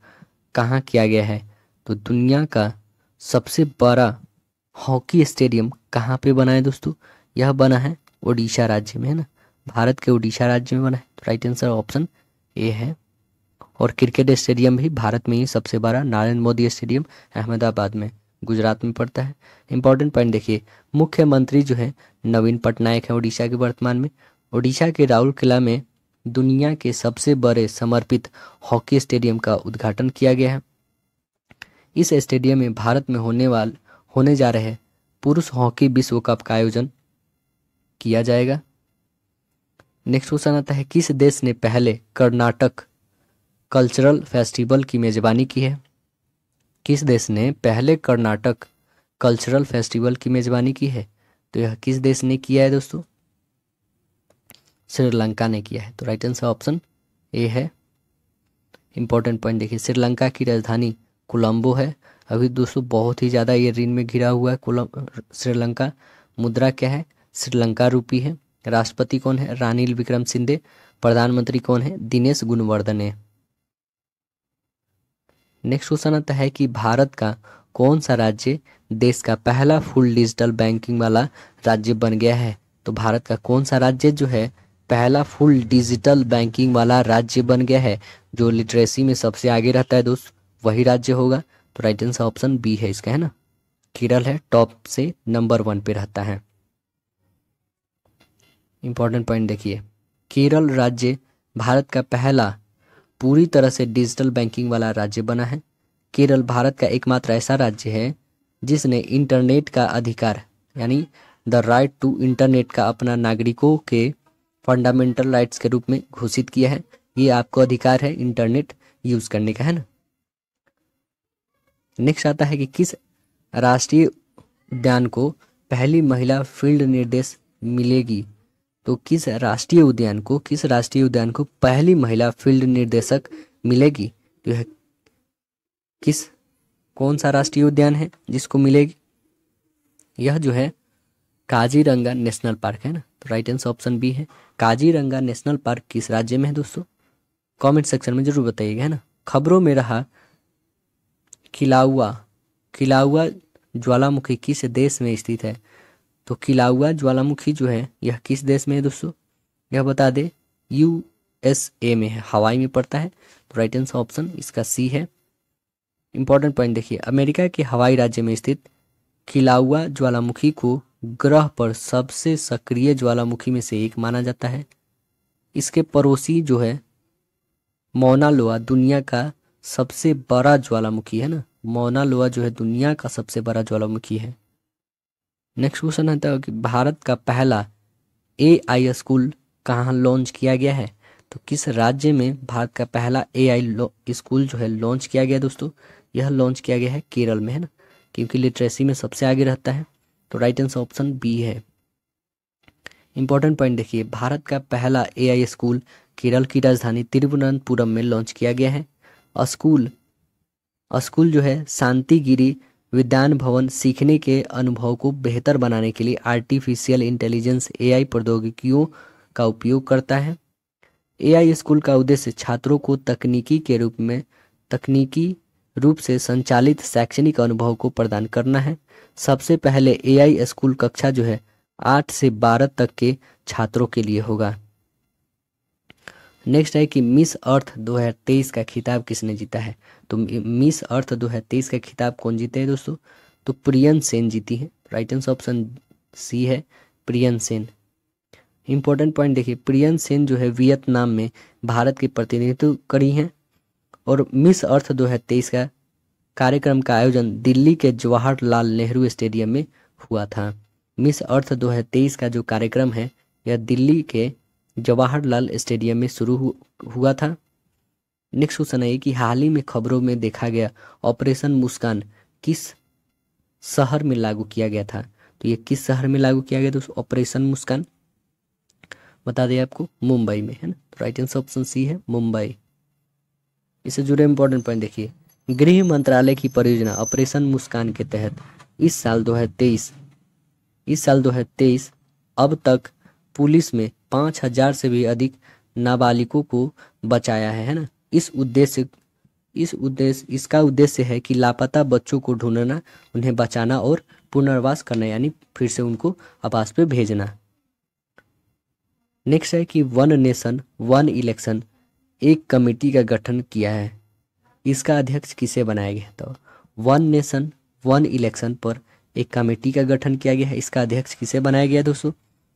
A: कहाँ किया गया है तो दुनिया का सबसे बड़ा हॉकी स्टेडियम कहाँ पे बना है दोस्तों यह बना है उड़ीसा राज्य में है ना भारत के उड़ीसा राज्य में बना है तो राइट आंसर ऑप्शन ए है और क्रिकेट स्टेडियम भी भारत में ही सबसे बड़ा नरेंद्र मोदी स्टेडियम अहमदाबाद में गुजरात में पड़ता है इंपॉर्टेंट पॉइंट देखिए मुख्यमंत्री जो है नवीन पटनायक है उड़ीसा के वर्तमान में उड़ीसा के राहुल क़िला में दुनिया के सबसे बड़े समर्पित हॉकी स्टेडियम का उद्घाटन किया गया है इस स्टेडियम में भारत में होने वाले होने जा रहे पुरुष हॉकी विश्व कप का आयोजन किया जाएगा नेक्स्ट क्वेश्चन आता है किस देश ने पहले कर्नाटक कल्चरल फेस्टिवल की मेज़बानी की है किस देश ने पहले कर्नाटक कल्चरल फेस्टिवल की मेज़बानी की है तो यह किस देश ने किया है दोस्तों श्रीलंका ने किया है तो राइट आंसर ऑप्शन ए है इंपॉर्टेंट पॉइंट देखिए श्रीलंका की राजधानी कोलंबो है अभी दोस्तों बहुत ही ज़्यादा ये ऋण में घिरा हुआ है कोलम श्रीलंका मुद्रा क्या है श्रीलंका रूपी है राष्ट्रपति कौन है रानिल विक्रम सिंधे प्रधानमंत्री कौन है दिनेश है नेक्स्ट क्वेश्चन आता है कि भारत का कौन सा राज्य देश का पहला फुल डिजिटल बैंकिंग वाला राज्य बन गया है तो भारत का कौन सा राज्य जो है पहला फुल डिजिटल बैंकिंग वाला राज्य बन गया है जो लिटरेसी में सबसे आगे रहता है दोस्त वही राज्य होगा तो राइट आंसर ऑप्शन बी है इसका है ना केरल है टॉप से नंबर वन पे रहता है इंपॉर्टेंट पॉइंट देखिए केरल राज्य भारत का पहला पूरी तरह से डिजिटल बैंकिंग वाला राज्य बना है केरल भारत का एकमात्र ऐसा राज्य है जिसने इंटरनेट का अधिकार यानी द राइट टू इंटरनेट का अपना नागरिकों के फंडामेंटल राइट्स के रूप में घोषित किया है ये आपको अधिकार है इंटरनेट यूज करने का है ना नेक्स्ट आता है कि किस राष्ट्रीय उद्यान को पहली महिला फील्ड निर्देश मिलेगी तो किस राष्ट्रीय उद्यान को किस राष्ट्रीय उद्यान को पहली महिला फील्ड निर्देशक मिलेगी तो यह किस कौन सा राष्ट्रीय उद्यान है जिसको मिलेगी यह जो है काजीरंगा नेशनल पार्क है ना राइट आंसर ऑप्शन बी है काजीरंगा नेशनल पार्क किस राज्य में है दोस्तों कमेंट सेक्शन में जरूर बताइएगा है ना खबरों में रहा किलाउआ किलाउआ ज्वालामुखी किस देश में स्थित है तो किलाउआ ज्वालामुखी जो है यह किस देश में है दोस्तों यह बता दे यू एस ए में है हवाई में पड़ता है तो राइट आंसर ऑप्शन इसका सी है इंपॉर्टेंट पॉइंट देखिए अमेरिका के हवाई राज्य में स्थित खिलाउआ ज्वालामुखी को ग्रह पर सबसे सक्रिय ज्वालामुखी में से एक माना जाता है इसके पड़ोसी जो है मोनालोआ दुनिया का सबसे बड़ा ज्वालामुखी है ना मोनालोआ जो है दुनिया का सबसे बड़ा ज्वालामुखी है नेक्स्ट क्वेश्चन आता है तो कि भारत का पहला ए आई स्कूल कहाँ लॉन्च किया गया है तो किस राज्य में भारत का पहला ए आई स्कूल जो है लॉन्च किया गया दोस्तों यह लॉन्च किया गया है केरल में है ना क्योंकि लिटरेसी में सबसे आगे रहता है तो राइट आंसर ऑप्शन बी है इंपॉर्टेंट पॉइंट देखिए भारत का पहला ए स्कूल केरल की राजधानी तिरुवनंतपुरम में लॉन्च किया गया है स्कूल स्कूल जो है शांतिगिरी विज्ञान भवन सीखने के अनुभव को बेहतर बनाने के लिए आर्टिफिशियल इंटेलिजेंस एआई प्रौद्योगिकियों का उपयोग करता है एआई स्कूल का उद्देश्य छात्रों को तकनीकी के रूप में तकनीकी रूप से संचालित शैक्षणिक अनुभव को प्रदान करना है सबसे पहले एआई स्कूल कक्षा जो है आठ से बारह तक के छात्रों के लिए होगा नेक्स्ट है कि मिस अर्थ 2023 का खिताब किसने जीता है तो मिस अर्थ 2023 का खिताब कौन जीते हैं दोस्तों तो प्रियन सेन जीती है राइट आंसर ऑप्शन सी है प्रियन सेन इंपॉर्टेंट पॉइंट देखिए प्रियन सेन जो है वियतनाम में भारत के प्रतिनिधित्व करी हैं और मिस अर्थ 2023 का कार्यक्रम का आयोजन दिल्ली के जवाहरलाल नेहरू स्टेडियम में हुआ था मिस अर्थ 2023 का जो कार्यक्रम है यह दिल्ली के जवाहरलाल स्टेडियम में शुरू हुआ था नेक्स्ट क्वेश्चन है कि हाल ही में खबरों में देखा गया ऑपरेशन मुस्कान किस शहर में लागू किया गया था तो ये किस शहर में लागू किया गया था ऑपरेशन मुस्कान बता दें आपको मुंबई में है ना तो राइट आंसर ऑप्शन सी है मुंबई इससे जुड़े इम्पोर्टेंट पॉइंट देखिए गृह मंत्रालय की परियोजना ऑपरेशन मुस्कान के तहत इस साल तेईस इस साल तेईस अब तक पुलिस में पाँच हजार से भी अधिक नाबालिगों को बचाया है है ना इस उद्देश्य इस उद्देश्य इसका उद्देश्य है कि लापता बच्चों को ढूंढना उन्हें बचाना और पुनर्वास करना यानी फिर से उनको आवास पे भेजना नेक्स्ट है कि वन नेशन वन इलेक्शन एक कमेटी का गठन किया है इसका अध्यक्ष किसे बनाया गया तो वन नेशन वन इलेक्शन पर एक कमेटी का गठन किया गया है इसका अध्यक्ष किसे बनाया गया दोस्तों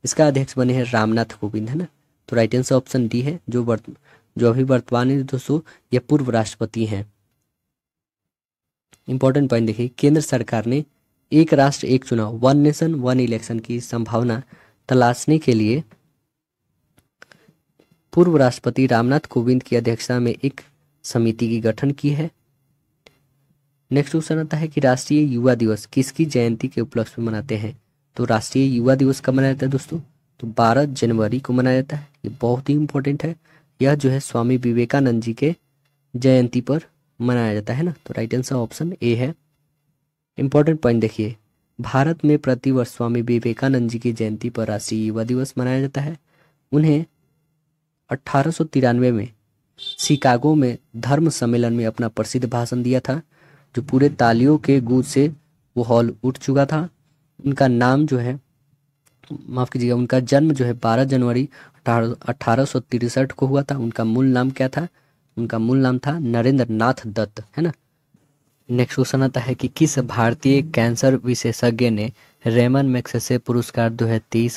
A: इसका अध्यक्ष बने हैं रामनाथ कोविंद है ना तो राइट आंसर ऑप्शन डी है जो वर्त जो अभी वर्तमान है दोस्तों ये पूर्व राष्ट्रपति हैं इंपॉर्टेंट पॉइंट देखिए केंद्र सरकार ने एक राष्ट्र एक चुनाव वन नेशन वन इलेक्शन की संभावना तलाशने के लिए पूर्व राष्ट्रपति रामनाथ कोविंद की अध्यक्षता में एक समिति की गठन की है नेक्स्ट क्वेश्चन आता है कि राष्ट्रीय युवा दिवस किसकी जयंती के उपलक्ष्य में मनाते हैं तो राष्ट्रीय युवा दिवस कब मनाया जाता है दोस्तों तो 12 जनवरी को मनाया जाता है ये बहुत ही इंपॉर्टेंट है यह जो है स्वामी विवेकानंद जी के जयंती पर मनाया जाता है ना तो राइट आंसर ऑप्शन ए है इंपॉर्टेंट पॉइंट देखिए भारत में प्रतिवर्ष स्वामी विवेकानंद जी की जयंती पर राष्ट्रीय युवा दिवस मनाया जाता है उन्हें 1893 में शिकागो में धर्म सम्मेलन में अपना प्रसिद्ध भाषण दिया था जो पूरे तालियों के गूंज से वो हॉल उठ चुका था उनका नाम जो है माफ़ कीजिएगा उनका जन्म जो है 12 जनवरी अठारह को हुआ था उनका मूल नाम क्या था उनका मूल नाम था नरेंद्र नाथ दत्त है ना नेक्स्ट क्वेश्चन आता है कि किस भारतीय कैंसर विशेषज्ञ ने रेमन मैक्सेसे पुरस्कार दो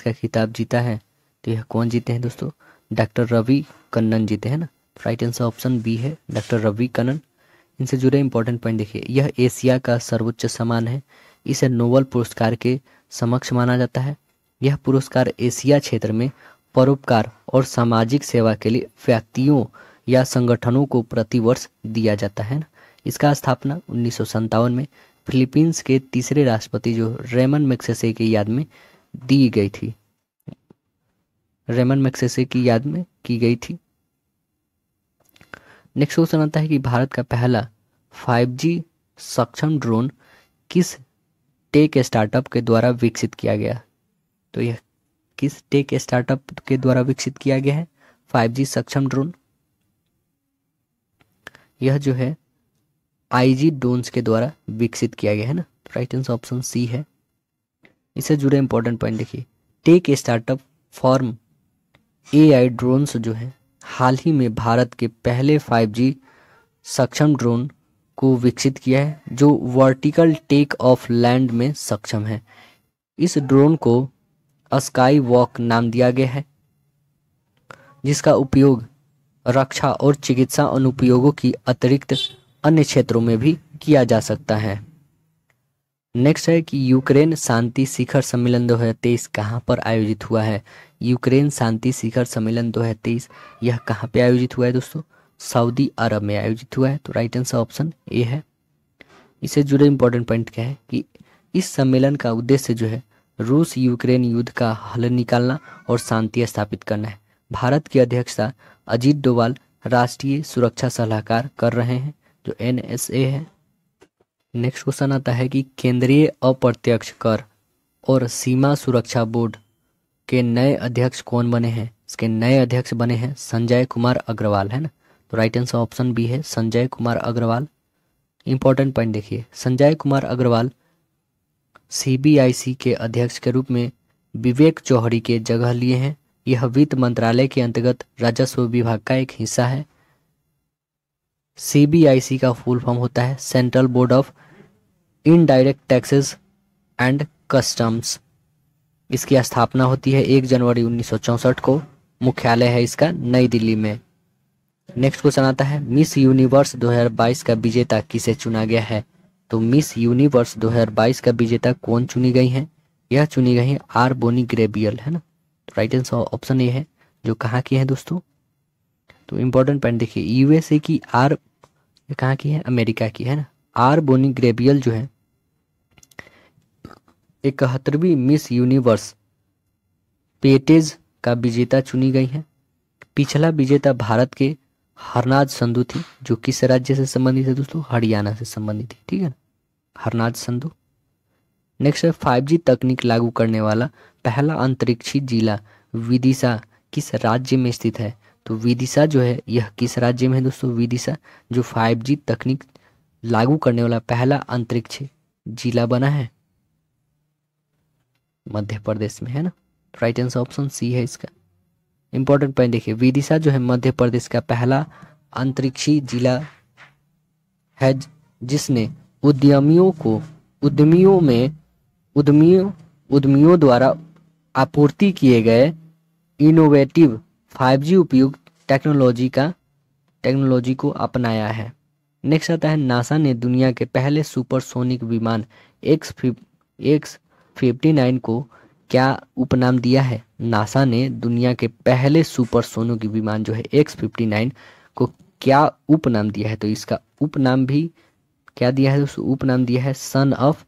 A: का खिताब जीता है तो यह कौन जीते हैं दोस्तों डॉक्टर रवि कन्नन जीते हैं है ना राइट आंसर ऑप्शन बी है डॉक्टर रवि कन्नन इनसे जुड़े इंपॉर्टेंट पॉइंट देखिए यह एशिया का सर्वोच्च सम्मान है इसे नोबल पुरस्कार के समक्ष माना जाता है यह पुरस्कार एशिया क्षेत्र में परोपकार और सामाजिक सेवा के लिए व्यक्तियों या संगठनों को प्रतिवर्ष दिया जाता है ना इसका स्थापना उन्नीस में फिलीपींस के तीसरे राष्ट्रपति जो रेमन मैक्सेसे की याद में दी गई थी रेमन मैक्सेसे की याद में की गई थी नेक्स्ट क्वेश्चन आता है कि भारत का पहला 5G सक्षम ड्रोन किस टेक स्टार्टअप के द्वारा विकसित किया गया तो यह किस टेक स्टार्टअप के द्वारा विकसित किया गया है 5G सक्षम ड्रोन यह जो है जी डोन्स के द्वारा विकसित किया गया है ना राइट आंसर ऑप्शन सी है इससे जुड़े इंपॉर्टेंट पॉइंट देखिए tech startup form AI drones जो है हाल ही में भारत के पहले 5G सक्षम ड्रोन को विकसित किया है जो वर्टिकल टेक ऑफ लैंड में सक्षम है इस ड्रोन को स्काई वॉक नाम दिया गया है जिसका उपयोग रक्षा और चिकित्सा अनुपयोगों की अतिरिक्त अन्य क्षेत्रों में भी किया जा सकता है नेक्स्ट है कि यूक्रेन शांति शिखर सम्मेलन 2023 कहाँ पर आयोजित हुआ है यूक्रेन शांति शिखर सम्मेलन 2023 यह कहाँ पे आयोजित हुआ है दोस्तों सऊदी अरब में आयोजित हुआ है तो राइट आंसर ऑप्शन ए है इससे जुड़े इम्पोर्टेंट पॉइंट क्या है कि इस सम्मेलन का उद्देश्य जो है रूस यूक्रेन युद्ध का हल निकालना और शांति स्थापित करना है भारत की अध्यक्षता अजीत डोवाल राष्ट्रीय सुरक्षा सलाहकार कर रहे हैं जो एन है नेक्स्ट क्वेश्चन आता है कि केंद्रीय अप्रत्यक्ष कर और सीमा सुरक्षा बोर्ड के नए अध्यक्ष कौन बने हैं इसके नए अध्यक्ष बने हैं संजय कुमार अग्रवाल है ना तो राइट आंसर ऑप्शन बी है संजय कुमार अग्रवाल इंपॉर्टेंट पॉइंट देखिए संजय कुमार अग्रवाल सीबीआईसी के अध्यक्ष के रूप में विवेक चौहरी के जगह लिए हैं यह वित्त मंत्रालय के अंतर्गत राजस्व विभाग का एक हिस्सा है सीबीआईसी का फुल फॉर्म होता है central board of indirect taxes and customs इसकी स्थापना होती है एक जनवरी उन्नीस को मुख्यालय है इसका नई दिल्ली में नेक्स्ट क्वेश्चन आता है मिस यूनिवर्स 2022 का विजेता किसे चुना गया है तो मिस यूनिवर्स 2022 का विजेता कौन चुनी गई हैं यह चुनी गई आर बोनी ग्रेबियल है ना तो राइट आंसर ऑप्शन ए है जो कहाँ की है दोस्तों तो इम्पोर्टेंट पॉइंट देखिए यूएसए की आर कहाँ की है अमेरिका की है ना आर बोनी ग्रेबियल जो है इकहत्तरवीं मिस यूनिवर्स पेटेज का विजेता चुनी गई हैं पिछला विजेता भारत के हरनाज संधु थी जो किस राज्य से संबंधित है दोस्तों हरियाणा से संबंधित थी ठीक है ना हरनाज संधु नेक्स्ट है फाइव जी तकनीक लागू करने वाला पहला अंतरिक्षी जिला विदिशा किस राज्य में स्थित है तो विदिशा जो है यह किस राज्य में है दोस्तों विदिशा जो फाइव जी तकनीक लागू करने वाला पहला अंतरिक्ष जिला बना है मध्य प्रदेश में है ना राइट आंसर ऑप्शन सी है इसका इंपॉर्टेंट पॉइंट देखिए विदिशा जो है मध्य प्रदेश का पहला अंतरिक्षी जिला है जिसने उद्यमियों को उद्यमियों में उद्यमियों उद्यमियों द्वारा आपूर्ति किए गए इनोवेटिव 5G उपयुक्त टेक्नोलॉजी का टेक्नोलॉजी को अपनाया है नेक्स्ट आता है नासा ने दुनिया के पहले सुपरसोनिक विमान एक्स फिफ एक्स फिफ्टी नाइन को क्या उपनाम दिया है नासा ने दुनिया के पहले सुपरसोनिक विमान जो है एक्स फिफ्टी नाइन को क्या उपनाम दिया है तो इसका उपनाम भी क्या दिया है तो उपनाम दिया है son of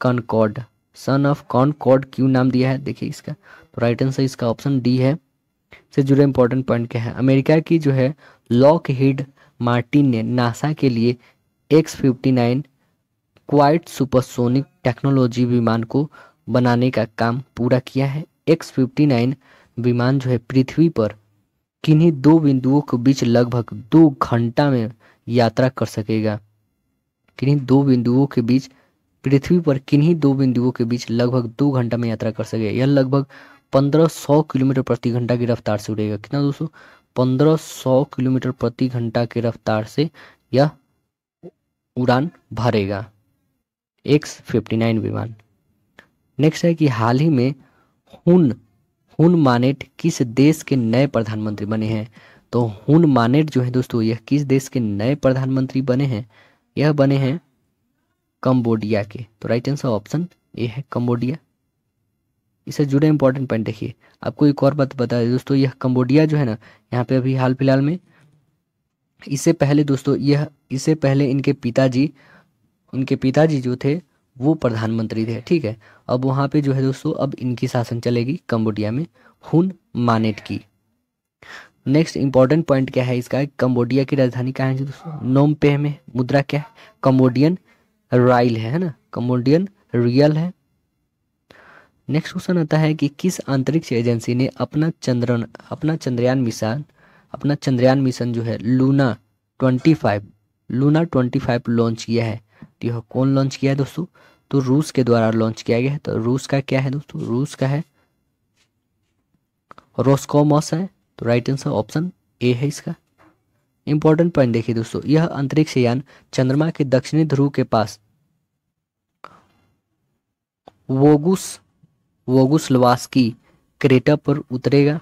A: Concorde son of Concorde क्यों नाम दिया है देखिए इसका तो राइट आंसर इसका ऑप्शन डी है से जुड़े इंपॉर्टेंट पॉइंट क्या है अमेरिका की जो है लॉक हिड मार्टिन ने नासा के लिए X fifty nine quiet supersonic technology विमान को बनाने का काम पूरा किया है एक्स फिफ्टी नाइन विमान जो है पृथ्वी पर किन्हीं दो बिंदुओं के बीच लगभग दो घंटा में यात्रा कर सकेगा किन्हीं दो बिंदुओं के बीच पृथ्वी पर किन्हीं दो बिंदुओं के बीच लगभग दो घंटा में यात्रा कर सकेगा यह लगभग पंद्रह सौ किलोमीटर प्रति घंटा की रफ्तार से उड़ेगा कितना दोस्तों 1500 किलोमीटर प्रति घंटा की रफ्तार से यह उड़ान भरेगा एक्स फिफ्टी नाइन विमान नेक्स्ट है कि हाल ही में हुन हुन मानेट किस देश के नए प्रधानमंत्री बने हैं तो हुन मानेट जो है दोस्तों यह किस देश के नए प्रधानमंत्री बने हैं यह बने हैं कंबोडिया के तो राइट आंसर ऑप्शन ए है कंबोडिया इससे जुड़े इंपॉर्टेंट पॉइंट देखिए आपको एक और बात बता दें दोस्तों यह कम्बोडिया जो है ना यहाँ पे अभी हाल फिलहाल में इससे पहले दोस्तों यह इससे पहले इनके पिताजी उनके पिताजी जो थे वो प्रधानमंत्री थे ठीक है अब वहाँ पे जो है दोस्तों अब इनकी शासन चलेगी कम्बोडिया में हुन मानेट की नेक्स्ट इंपॉर्टेंट पॉइंट क्या है इसका कम्बोडिया की राजधानी कहाँ है दोस्तों नोम पे में मुद्रा क्या है कम्बोडियन राइल है, है ना कम्बोडियन रियल है नेक्स्ट क्वेश्चन आता है कि किस अंतरिक्ष एजेंसी ने अपना चंद्रन अपना चंद्रयान मिशन अपना चंद्रयान मिशन जो है Luna twenty five Luna twenty five launch किया है तो यह कौन लॉन्च किया है दोस्तों तो रूस के द्वारा लॉन्च किया गया है तो रूस का क्या है दोस्तों रूस का है रोस्कोमॉस है तो राइट आंसर ऑप्शन ए है इसका इंपॉर्टेंट पॉइंट देखिए दोस्तों यह अंतरिक्ष यान चंद्रमा के दक्षिणी ध्रुव के पास वोगुस की क्रेटा पर उतरेगा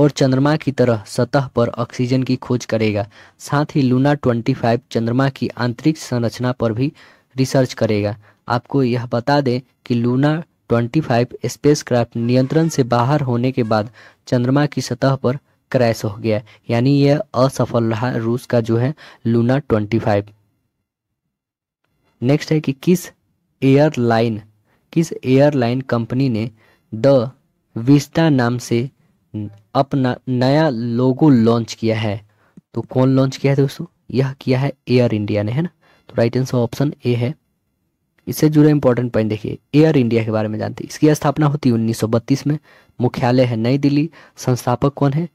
A: और चंद्रमा की तरह सतह पर ऑक्सीजन की खोज करेगा साथ ही लूना 25 चंद्रमा की आंतरिक संरचना पर भी रिसर्च करेगा आपको यह बता दें कि लूना 25 स्पेसक्राफ्ट नियंत्रण से बाहर होने के बाद चंद्रमा की सतह पर क्रैश हो गया यानी यह असफल रहा रूस का जो है लूना 25 नेक्स्ट है कि किस एयरलाइन किस एयरलाइन कंपनी ने द विस्टा नाम से अपना नया लोगो लॉन्च किया है तो कौन लॉन्च किया है दोस्तों यह किया है एयर इंडिया ने है ना तो राइट आंसर ऑप्शन ए है इससे जुड़े इंपॉर्टेंट पॉइंट देखिए एयर इंडिया के बारे में जानते हैं इसकी स्थापना होती है उन्नीस में मुख्यालय है नई दिल्ली संस्थापक कौन है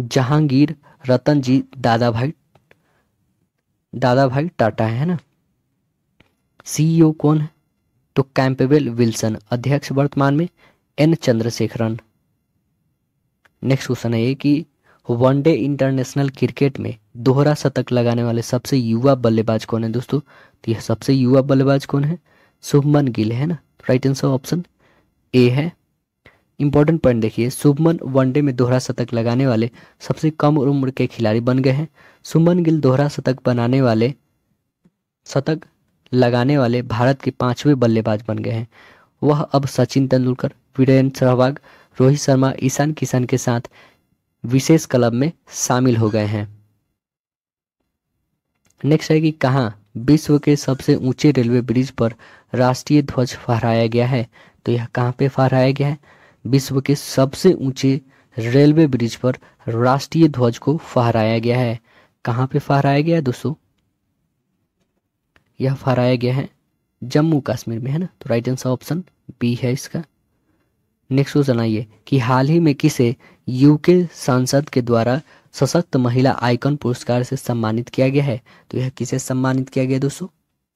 A: जहांगीर रतन जी दादा भाई दादा भाई टाटा है ना सीईओ कौन है तो कैंपेबेल विल्सन अध्यक्ष वर्तमान में एन चंद्रशेखरन नेक्स्ट क्वेश्चन है ये कि वनडे इंटरनेशनल क्रिकेट में दोहरा शतक लगाने वाले सबसे युवा बल्लेबाज कौन है दोस्तों तो यह सबसे युवा बल्लेबाज कौन है शुभमन गिल है ना राइट आंसर ऑप्शन ए है इंपॉर्टेंट पॉइंट देखिए शुभमन वनडे में दोहरा शतक लगाने वाले सबसे कम उम्र के खिलाड़ी बन गए हैं शुभमन गिल दोहरा शतक बनाने वाले शतक लगाने वाले भारत के पांचवें बल्लेबाज बन गए हैं वह अब सचिन तेंदुलकर वीरेंद्र सहवाग रोहित शर्मा ईशान किशन के साथ विशेष क्लब में शामिल हो गए हैं नेक्स्ट है कि कहाँ विश्व के सबसे ऊंचे रेलवे ब्रिज पर राष्ट्रीय ध्वज फहराया गया है तो यह कहाँ पे फहराया गया है विश्व के सबसे ऊंचे रेलवे ब्रिज पर राष्ट्रीय ध्वज को फहराया गया है कहाँ पे फहराया गया है दोस्तों यह फहराया गया है जम्मू कश्मीर में है ना तो राइट आंसर ऑप्शन बी है इसका नेक्स्ट क्वेश्चन आइए कि हाल ही में किसे यूके सांसद के द्वारा सशक्त महिला आइकन पुरस्कार से सम्मानित किया गया है तो यह किसे सम्मानित किया गया दोस्तों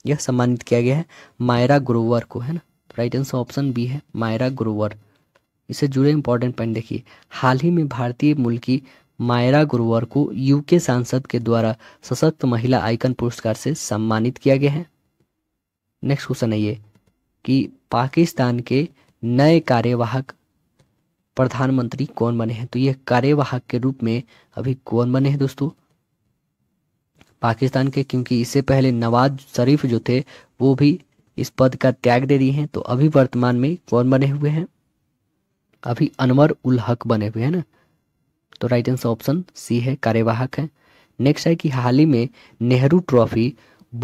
A: यह सम्मानित किया गया है मायरा ग्रोवर को है ना तो राइट आंसर ऑप्शन बी है मायरा ग्रोवर इससे जुड़े इंपॉर्टेंट पॉइंट देखिए हाल ही में भारतीय मूल की मायरा गुरुवर को यूके सांसद के द्वारा सशक्त महिला आइकन पुरस्कार से सम्मानित किया गया है नेक्स्ट क्वेश्चन है ये कि पाकिस्तान के नए कार्यवाहक प्रधानमंत्री कौन बने हैं तो ये कार्यवाहक के रूप में अभी कौन बने हैं दोस्तों पाकिस्तान के क्योंकि इससे पहले नवाज शरीफ जो थे वो भी इस पद का त्याग दे दिए हैं तो अभी वर्तमान में कौन बने हुए हैं अभी अनवर उल हक बने हुए हैं ना तो राइट आंसर ऑप्शन सी है कार्यवाहक है नेक्स्ट है कि हाल ही में नेहरू ट्रॉफी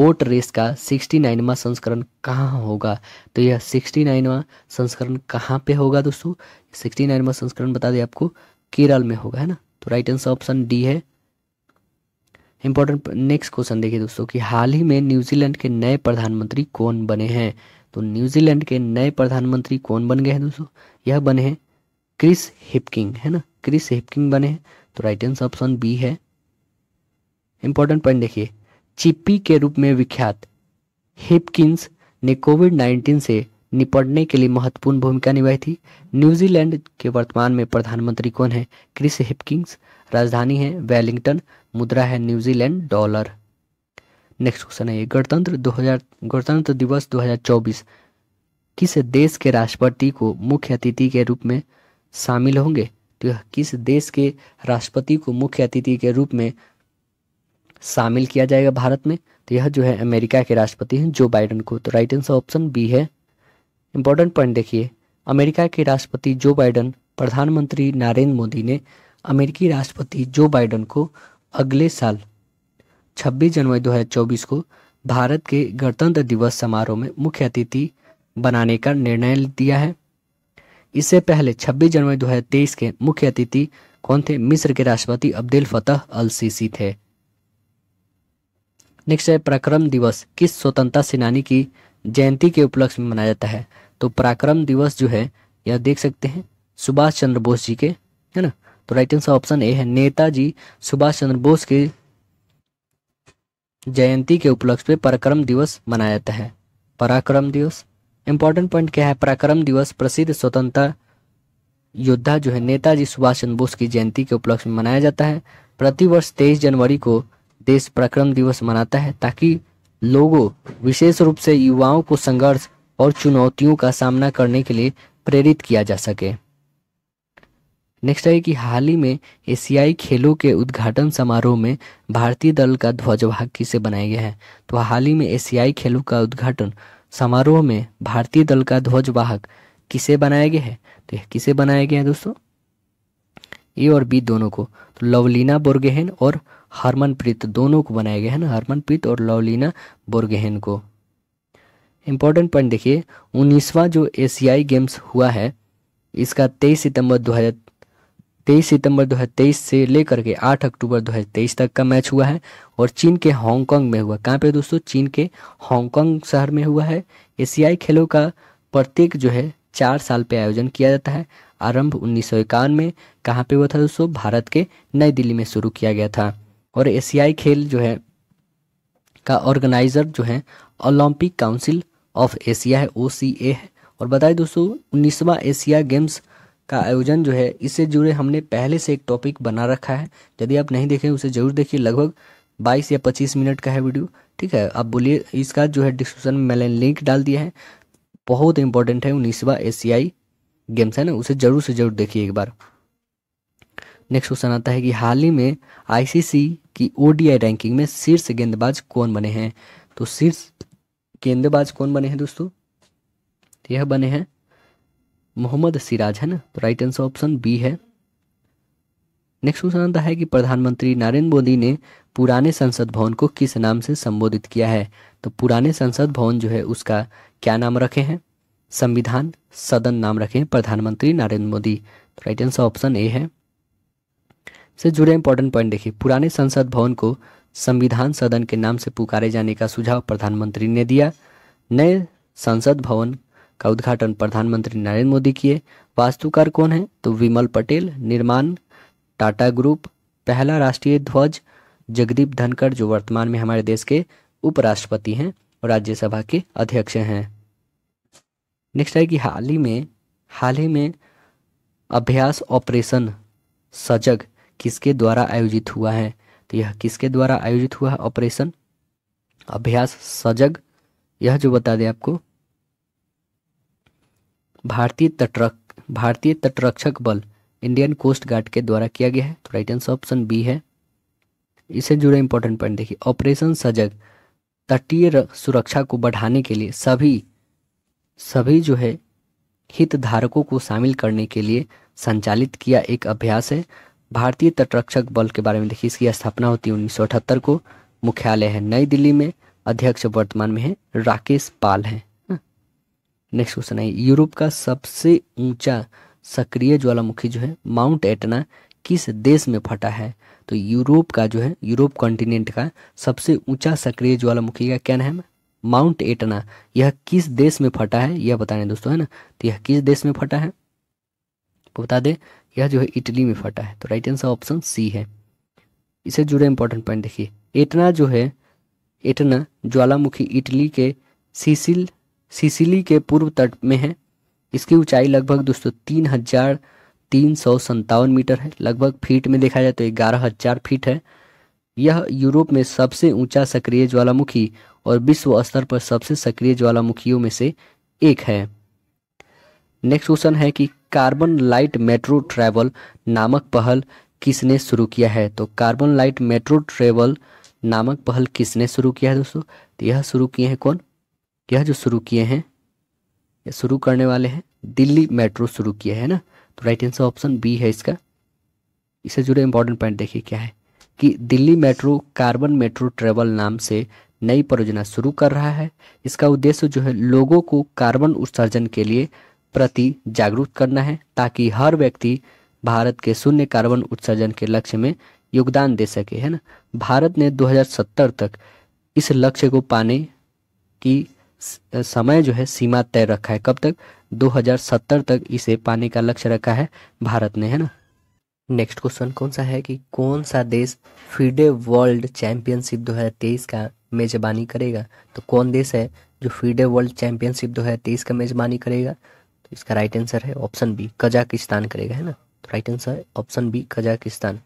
A: बोट रेस का सिक्सटी नाइनवा संस्करण कहाँ होगा तो यह सिक्सटी नाइनवा संस्करण कहाँ पे होगा दोस्तों सिक्सटी नाइनवा संस्करण बता दें आपको केरल में होगा है ना तो राइट आंसर ऑप्शन डी है इंपॉर्टेंट नेक्स्ट क्वेश्चन देखिए दोस्तों कि हाल ही में न्यूजीलैंड के नए प्रधानमंत्री कौन बने हैं तो न्यूजीलैंड के नए प्रधानमंत्री कौन बन गए हैं दोस्तों यह बने हैं क्रिस हिपकिंग है ना क्रिस हिपकिंग बने हैं तो राइट आंसर ऑप्शन बी है इंपॉर्टेंट पॉइंट देखिए चिप्पी के रूप में विख्यात हिपकिंस ने कोविड 19 से निपटने के लिए महत्वपूर्ण भूमिका निभाई थी न्यूजीलैंड के वर्तमान में प्रधानमंत्री कौन है क्रिस हिपकिंग्स राजधानी है वेलिंगटन मुद्रा है न्यूजीलैंड डॉलर नेक्स्ट क्वेश्चन है गणतंत्र 2000 गणतंत्र दिवस 2024 किस देश के राष्ट्रपति को मुख्य अतिथि के रूप में शामिल होंगे तो यह किस देश के राष्ट्रपति को मुख्य अतिथि के रूप में शामिल किया जाएगा भारत में तो यह जो है अमेरिका के राष्ट्रपति हैं जो बाइडन को तो राइट आंसर ऑप्शन बी है इंपॉर्टेंट पॉइंट देखिए अमेरिका के राष्ट्रपति जो बाइडन प्रधानमंत्री नरेंद्र मोदी ने अमेरिकी राष्ट्रपति जो बाइडन को अगले साल 26 जनवरी 2024 को भारत के गणतंत्र दिवस समारोह में मुख्य अतिथि बनाने का निर्णय दिया है इससे पहले 26 जनवरी 2023 के मुख्य अतिथि कौन थे मिस्र के राष्ट्रपति अब्दुल फतह अल सीसी थे नेक्स्ट है पराक्रम दिवस किस स्वतंत्रता सेनानी की जयंती के उपलक्ष्य में मनाया जाता है तो पराक्रम दिवस जो है यह देख सकते हैं सुभाष चंद्र बोस जी के है ना तो राइट आंसर ऑप्शन ए है नेताजी सुभाष चंद्र बोस के जयंती के उपलक्ष्य में पराक्रम दिवस मनाया जाता है पराक्रम दिवस इंपॉर्टेंट पॉइंट क्या है पराक्रम दिवस प्रसिद्ध स्वतंत्रता योद्धा जो है नेताजी सुभाष चंद्र बोस की जयंती के उपलक्ष्य में मनाया जाता है प्रतिवर्ष तेईस जनवरी को देश पराक्रम दिवस मनाता है ताकि लोगों विशेष रूप से युवाओं को संघर्ष और चुनौतियों का सामना करने के लिए प्रेरित किया जा सके नेक्स्ट है कि हाल ही में एशियाई खेलों के उद्घाटन समारोह में भारतीय दल का ध्वजवाहक किसे बनाया गया है तो हाल ही में एशियाई खेलों का उद्घाटन समारोह में भारतीय दल का ध्वजवाहक किसे बनाया गया है तो यह किसे बनाया गया है दोस्तों ए और बी दोनों को तो लवलीना बोर्गेहन और हरमनप्रीत दोनों को बनाया गया है ना हरमनप्रीत और लवलीना बोर्गेहन को इम्पोर्टेंट पॉइंट देखिए उन्नीसवा जो एशियाई गेम्स हुआ है इसका तेईस सितंबर तेईस सितंबर 2023 से लेकर के 8 अक्टूबर 2023 तक का मैच हुआ है और चीन के हांगकांग में हुआ कहाँ पे दोस्तों चीन के हांगकांग शहर में हुआ है एशियाई खेलों का प्रत्येक जो है चार साल पे आयोजन किया जाता है आरंभ उन्नीस सौ इक्यावन में कहाँ पे हुआ था दोस्तों भारत के नई दिल्ली में शुरू किया गया था और एशियाई खेल जो है का ऑर्गेनाइजर जो है ओलंपिक काउंसिल ऑफ एशिया है ओ है और बताए दोस्तों उन्नीसवा एशिया गेम्स का आयोजन जो है इससे जुड़े हमने पहले से एक टॉपिक बना रखा है यदि आप नहीं देखें उसे जरूर देखिए लगभग बाईस या पच्चीस मिनट का है वीडियो ठीक है आप बोलिए इसका जो है डिस्क्रिप्शन में मैंने लिंक डाल दिया है बहुत इंपॉर्टेंट है उन्नीसवा एशियाई गेम्स है ना उसे जरूर से जरूर देखिए एक बार नेक्स्ट क्वेश्चन आता है कि हाल ही में आईसीसी की ओडीआई रैंकिंग में शीर्ष गेंदबाज कौन बने हैं तो शीर्ष गेंदबाज कौन बने हैं दोस्तों यह बने हैं मोहम्मद सिराज है ना तो राइट आंसर ऑप्शन बी है नेक्स्ट क्वेश्चन आता है कि प्रधानमंत्री नरेंद्र मोदी ने पुराने संसद भवन को किस नाम से संबोधित किया है तो पुराने संसद भवन जो है उसका क्या नाम रखे हैं संविधान सदन नाम रखे हैं प्रधानमंत्री नरेंद्र मोदी तो राइट आंसर ऑप्शन ए है से जुड़े इंपॉर्टेंट पॉइंट देखिए पुराने संसद भवन को संविधान सदन के नाम से पुकारे जाने का सुझाव प्रधानमंत्री ने दिया नए संसद भवन का उद्घाटन प्रधानमंत्री नरेंद्र मोदी किए वास्तुकार कौन है तो विमल पटेल निर्माण टाटा ग्रुप पहला राष्ट्रीय ध्वज जगदीप धनखड़ जो वर्तमान में हमारे देश के उपराष्ट्रपति हैं और राज्यसभा के अध्यक्ष हैं नेक्स्ट है कि हाल ही में हाल ही में अभ्यास ऑपरेशन सजग किसके द्वारा आयोजित हुआ है तो यह किसके द्वारा आयोजित हुआ है ऑपरेशन अभ्यास सजग यह जो बता दें आपको भारतीय तटरक भारतीय तटरक्षक बल इंडियन कोस्ट गार्ड के द्वारा किया गया है तो राइट आंसर ऑप्शन बी है इससे जुड़े इंपॉर्टेंट पॉइंट देखिए ऑपरेशन सजग तटीय सुरक्षा को बढ़ाने के लिए सभी सभी जो है हितधारकों को शामिल करने के लिए संचालित किया एक अभ्यास है भारतीय तटरक्षक बल के बारे में देखिए इसकी स्थापना होती है उन्नीस को मुख्यालय है नई दिल्ली में अध्यक्ष वर्तमान में है राकेश पाल हैं नेक्स्ट क्वेश्चन है यूरोप का सबसे ऊंचा सक्रिय ज्वालामुखी जो है माउंट एटना किस देश में फटा है तो यूरोप का जो है यूरोप कॉन्टिनेंट का सबसे ऊंचा सक्रिय ज्वालामुखी का क्या नाम है माउंट एटना यह किस देश में फटा है यह बताने दोस्तों है ना तो यह किस देश में फटा है तो बता दे यह जो है इटली में फटा है तो राइट आंसर ऑप्शन सी है इससे जुड़े इंपॉर्टेंट पॉइंट देखिए एटना जो है एटना ज्वालामुखी इटली के सीसिल सिसिली के पूर्व तट में है इसकी ऊंचाई लगभग दोस्तों तीन हजार तीन सौ संतावन मीटर है लगभग फीट में देखा जाए तो ग्यारह हजार फीट है यह यूरोप में सबसे ऊंचा सक्रिय ज्वालामुखी और विश्व स्तर पर सबसे सक्रिय ज्वालामुखियों में से एक है नेक्स्ट क्वेश्चन है कि कार्बन लाइट मेट्रो ट्रेवल नामक पहल किसने शुरू किया है तो कार्बन लाइट मेट्रो ट्रेवल नामक पहल किसने शुरू किया है दोस्तों तो यह शुरू किए हैं कौन यह जो शुरू किए हैं या शुरू करने वाले हैं दिल्ली मेट्रो शुरू किया है ना तो राइट आंसर ऑप्शन बी है इसका इससे जुड़े इंपॉर्टेंट पॉइंट देखिए क्या है कि Delhi metro carbon metro travel नाम से नई परियोजना शुरू कर रहा है इसका उद्देश्य जो है लोगों को कार्बन उत्सर्जन के लिए प्रति जागरूक करना है ताकि हर व्यक्ति भारत के शून्य कार्बन उत्सर्जन के लक्ष्य में योगदान दे सके है ना भारत ने 2070 तक इस लक्ष्य को पाने की समय जो है सीमा तय रखा है कब तक 2070 तक इसे पाने का लक्ष्य रखा है भारत ने है ना नेक्स्ट क्वेश्चन कौन सा है कि कौन सा देश फीडे वर्ल्ड चैंपियनशिप 2023 का मेजबानी करेगा तो कौन देश है जो फीडे वर्ल्ड चैंपियनशिप 2023 का मेजबानी करेगा तो इसका राइट आंसर है ऑप्शन बी कजाकिस्तान करेगा है ना तो राइट आंसर है option B Kazakhstan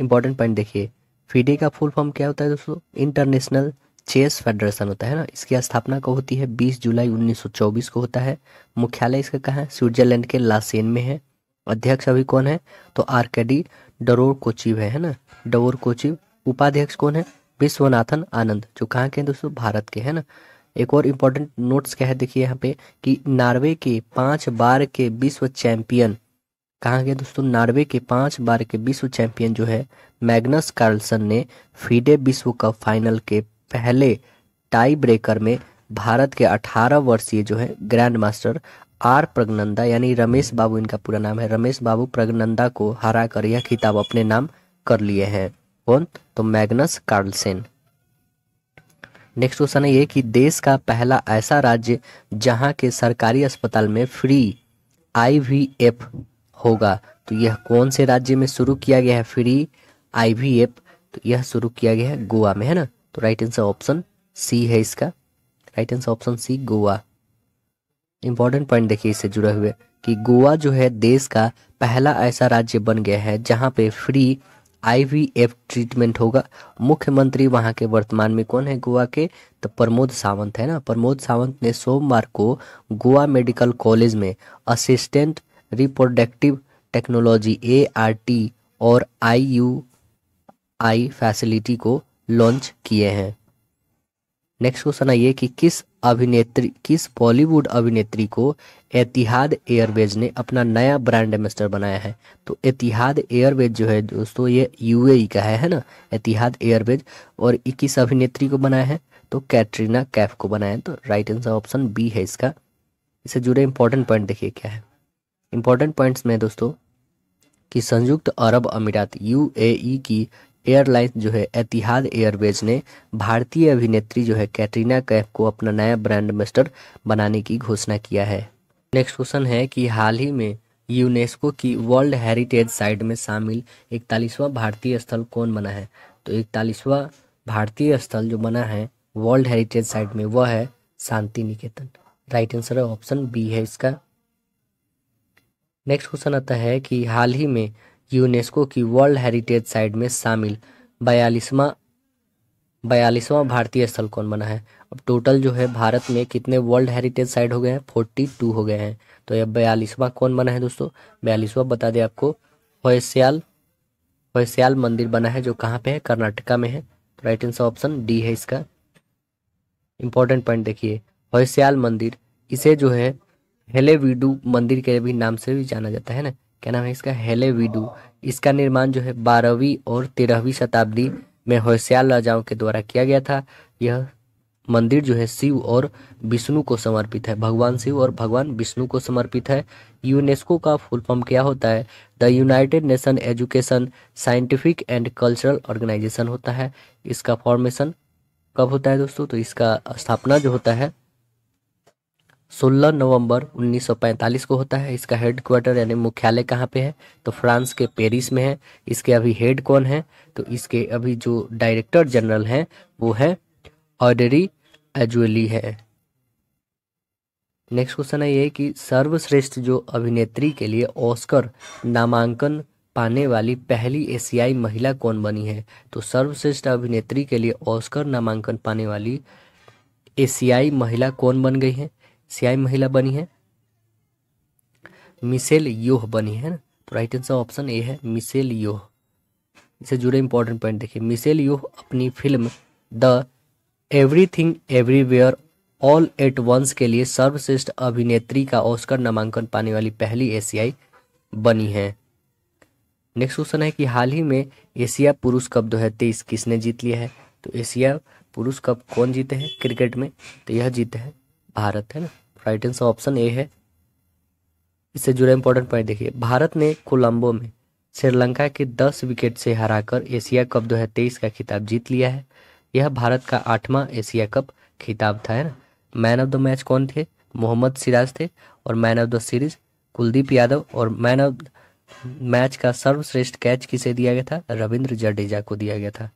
A: important point देखिए फीडे का फुल फॉर्म क्या होता है दोस्तों इंटरनेशनल चेस फेडरेशन होता है ना इसकी स्थापना कब होती है 20 जुलाई 1924 को होता है मुख्यालय इसका कहाँ है स्विट्जरलैंड के लासेन में है अध्यक्ष अभी कौन है तो आरकेडी डरोर कोचिव है, है ना डरोर कोचिव उपाध्यक्ष कौन है विश्वनाथन आनंद जो कहाँ के हैं दोस्तों भारत के है ना एक और इम्पोर्टेंट नोट्स क्या है देखिए यहाँ पे कि नॉर्वे के पांच बार के विश्व चैंपियन कहाँ के दोस्तों नॉर्वे के पांच बार के विश्व चैंपियन जो है मैग्नस कार्लसन ने फीडे विश्व कप फाइनल के पहले टाई ब्रेकर में भारत के 18 वर्षीय जो है ग्रैंड मास्टर आर प्रगनंदा यानी रमेश बाबू इनका पूरा नाम है रमेश बाबू प्रगनंदा को हरा कर यह खिताब अपने नाम कर लिए हैं कौन तो मैग्नस कार्लसेन नेक्स्ट क्वेश्चन ये कि देश का पहला ऐसा राज्य जहां के सरकारी अस्पताल में फ्री आईवीएफ होगा तो यह कौन से राज्य में शुरू किया गया है फ्री आईवीएफ तो यह शुरू किया गया है गोवा में है ना तो राइट आंसर ऑप्शन सी है इसका right answer option C Goa important point देखिए इससे जुड़े हुए कि गोवा जो है देश का पहला ऐसा राज्य बन गया है जहाँ पे फ्री आईवीएफ ट्रीटमेंट होगा मुख्यमंत्री वहाँ के वर्तमान में कौन है गोवा के तो प्रमोद सावंत है ना प्रमोद सावंत ने सोमवार को गोवा मेडिकल कॉलेज में assistant reproductive technology A R T और आई यू आई फैसिलिटी को लॉन्च किए हैं नेक्स्ट क्वेश्चन आइए कि किस अभिनेत्री किस बॉलीवुड अभिनेत्री को एतिहाद एयरवेज ने अपना नया ब्रांड एम्बेस्टर बनाया है तो एतिहाद एयरवेज जो है दोस्तों ये यूएई e का है है ना एतिहाद एयरवेज और किस अभिनेत्री को बनाया है तो कैटरीना कैफ को बनाया है तो राइट आंसर ऑप्शन बी है इसका इससे जुड़े इंपॉर्टेंट पॉइंट देखिए क्या है इंपॉर्टेंट पॉइंट्स में दोस्तों कि संयुक्त अरब अमीरात यूएई e की एयरलाइंस जो है एतिहाद एयरवेज ने भारतीय अभिनेत्री जो है कैटरीना कैफ को अपना नया ब्रांड एम्बेसडर बनाने की घोषणा किया है नेक्स्ट क्वेश्चन है कि हाल ही में यूनेस्को की वर्ल्ड हेरिटेज साइट में शामिल इकतालीसवां भारतीय स्थल कौन बना है तो इकतालीसवां भारतीय स्थल जो बना है वर्ल्ड हेरिटेज साइट में वह है शांति निकेतन राइट आंसर है ऑप्शन बी है इसका नेक्स्ट क्वेश्चन आता है कि हाल ही में यूनेस्को की वर्ल्ड हेरिटेज साइट में शामिल बयालीसवा बयालीसवां भारतीय स्थल कौन बना है अब टोटल जो है भारत में कितने वर्ल्ड हेरिटेज साइट हो गए हैं फोर्टी टू हो गए हैं तो यह बयालीसवां कौन बना है दोस्तों बयालीसवां बता दें आपको होयस्याल होयस्याल मंदिर बना है जो कहाँ पे है कर्नाटका में है तो राइट आंसर ऑप्शन डी है इसका इंपॉर्टेंट पॉइंट देखिए होयस्याल मंदिर इसे जो है हेलेविडू मंदिर के भी नाम से भी जाना जाता है ना क्या नाम है इसका हेले विडू इसका निर्माण जो है बारहवीं और तेरहवीं शताब्दी में होश्याल राजाओं के द्वारा किया गया था यह मंदिर जो है शिव और विष्णु को समर्पित है भगवान शिव और भगवान विष्णु को समर्पित है यूनेस्को का फुल फॉर्म क्या होता है the United Nation Education Scientific and Cultural Organization होता है इसका फॉर्मेशन कब होता है दोस्तों तो इसका स्थापना जो होता है 16 नवंबर 1945 को होता है इसका हेड क्वार्टर यानी मुख्यालय कहाँ पे है तो फ्रांस के पेरिस में है इसके अभी हेड कौन है तो इसके अभी जो डायरेक्टर जनरल हैं वो है ऑर्डरी एजुअली है नेक्स्ट क्वेश्चन है ये कि सर्वश्रेष्ठ जो अभिनेत्री के लिए ऑस्कर नामांकन पाने वाली पहली एशियाई महिला कौन बनी है तो सर्वश्रेष्ठ अभिनेत्री के लिए ऑस्कर नामांकन पाने वाली एशियाई महिला कौन बन गई है सियाई महिला बनी है मिसेल योह बनी है ना तो राइट आंसर ऑप्शन ए है मिसेल योह इससे जुड़े इंपॉर्टेंट पॉइंट देखिए मिसेल योह अपनी film the everything everywhere all at once के लिए सर्वश्रेष्ठ अभिनेत्री का ऑस्कर नामांकन पाने वाली पहली एशियाई बनी है नेक्स्ट क्वेश्चन है कि हाल ही में एशिया पुरुष कप दो हज़ार तेईस किसने जीत लिया है तो एशिया पुरुष कप कौन जीते हैं क्रिकेट में तो यह जीते हैं भारत है ना राइट आंसर ऑप्शन ए है इससे जुड़े इंपॉर्टेंट पॉइंट देखिए भारत ने कोलंबो में श्रीलंका के दस विकेट से हराकर एशिया कप 2023 का खिताब जीत लिया है यह भारत का आठवां एशिया कप खिताब था है ना मैन ऑफ द मैच कौन थे मोहम्मद सिराज थे और man of the series Kuldeep Yadav और मैन ऑफ मैच का सर्वश्रेष्ठ कैच किसे दिया गया था रविंद्र जडेजा को दिया गया था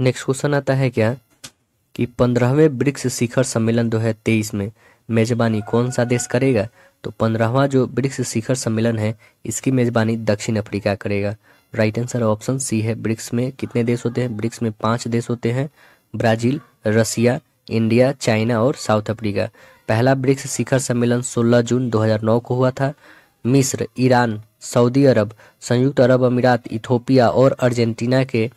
A: नेक्स्ट क्वेश्चन आता है क्या कि पंद्रहवें ब्रिक्स शिखर सम्मेलन 2023 में मेजबानी कौन सा देश करेगा तो पंद्रहवा जो ब्रिक्स शिखर सम्मेलन है इसकी मेजबानी दक्षिण अफ्रीका करेगा राइट आंसर ऑप्शन सी है ब्रिक्स में कितने देश होते हैं ब्रिक्स में पाँच देश होते हैं ब्राजील रसिया इंडिया चाइना और साउथ अफ्रीका पहला ब्रिक्स शिखर सम्मेलन 16 जून 2009 को हुआ था मिस्र ईरान सऊदी अरब संयुक्त अरब अमीरात इथोपिया और अर्जेंटीना के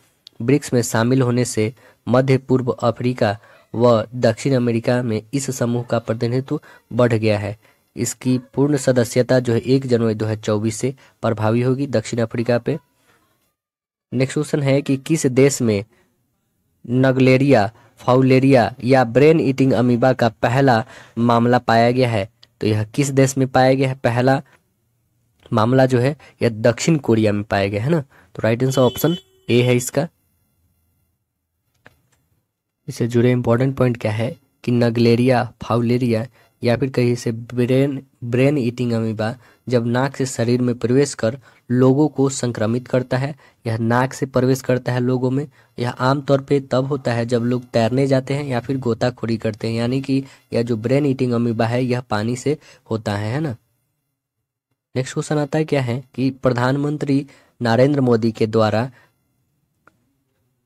A: ब्रिक्स में शामिल होने से मध्य पूर्व अफ्रीका व दक्षिण अमेरिका में इस समूह का प्रतिनिधित्व बढ़ गया है इसकी पूर्ण सदस्यता जो है एक जनवरी 2024 से प्रभावी होगी दक्षिण अफ्रीका पे नेक्स्ट क्वेश्चन है कि किस देश में नगलेरिया फाउलेरिया या ब्रेन ईटिंग अमीबा का पहला मामला पाया गया है तो यह किस देश में पाया गया है पहला मामला जो है यह दक्षिण कोरिया में पाया गया है ना तो राइट आंसर ऑप्शन ए है इसका इससे जुड़े इम्पोर्टेंट पॉइंट क्या है कि नगलेरिया फाउलेरिया या फिर कहीं से ब्रेन ब्रेन ईटिंग अमीबा जब नाक से शरीर में प्रवेश कर लोगों को संक्रमित करता है यह नाक से प्रवेश करता है लोगों में यह आमतौर पे तब होता है जब लोग तैरने जाते हैं या फिर गोताखोरी करते हैं यानी कि यह जो ब्रेन ईटिंग अमीबा है यह पानी से होता है है ना नेक्स्ट क्वेश्चन आता है क्या है कि प्रधानमंत्री नरेंद्र मोदी के द्वारा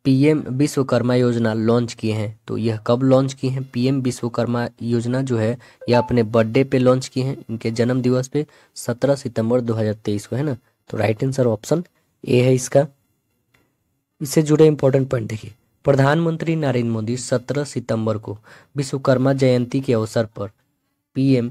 A: पीएम विश्वकर्मा योजना लॉन्च किए हैं तो यह कब लॉन्च किए हैं पीएम विश्वकर्मा योजना जो है यह अपने बर्थडे पे लॉन्च किए हैं इनके जन्म दिवस पे 17 सितंबर 2023 को है ना तो राइट आंसर ऑप्शन ए है इसका इससे जुड़े इंपॉर्टेंट पॉइंट देखिए प्रधानमंत्री नरेंद्र मोदी 17 सितंबर को विश्वकर्मा जयंती के अवसर पर पीएम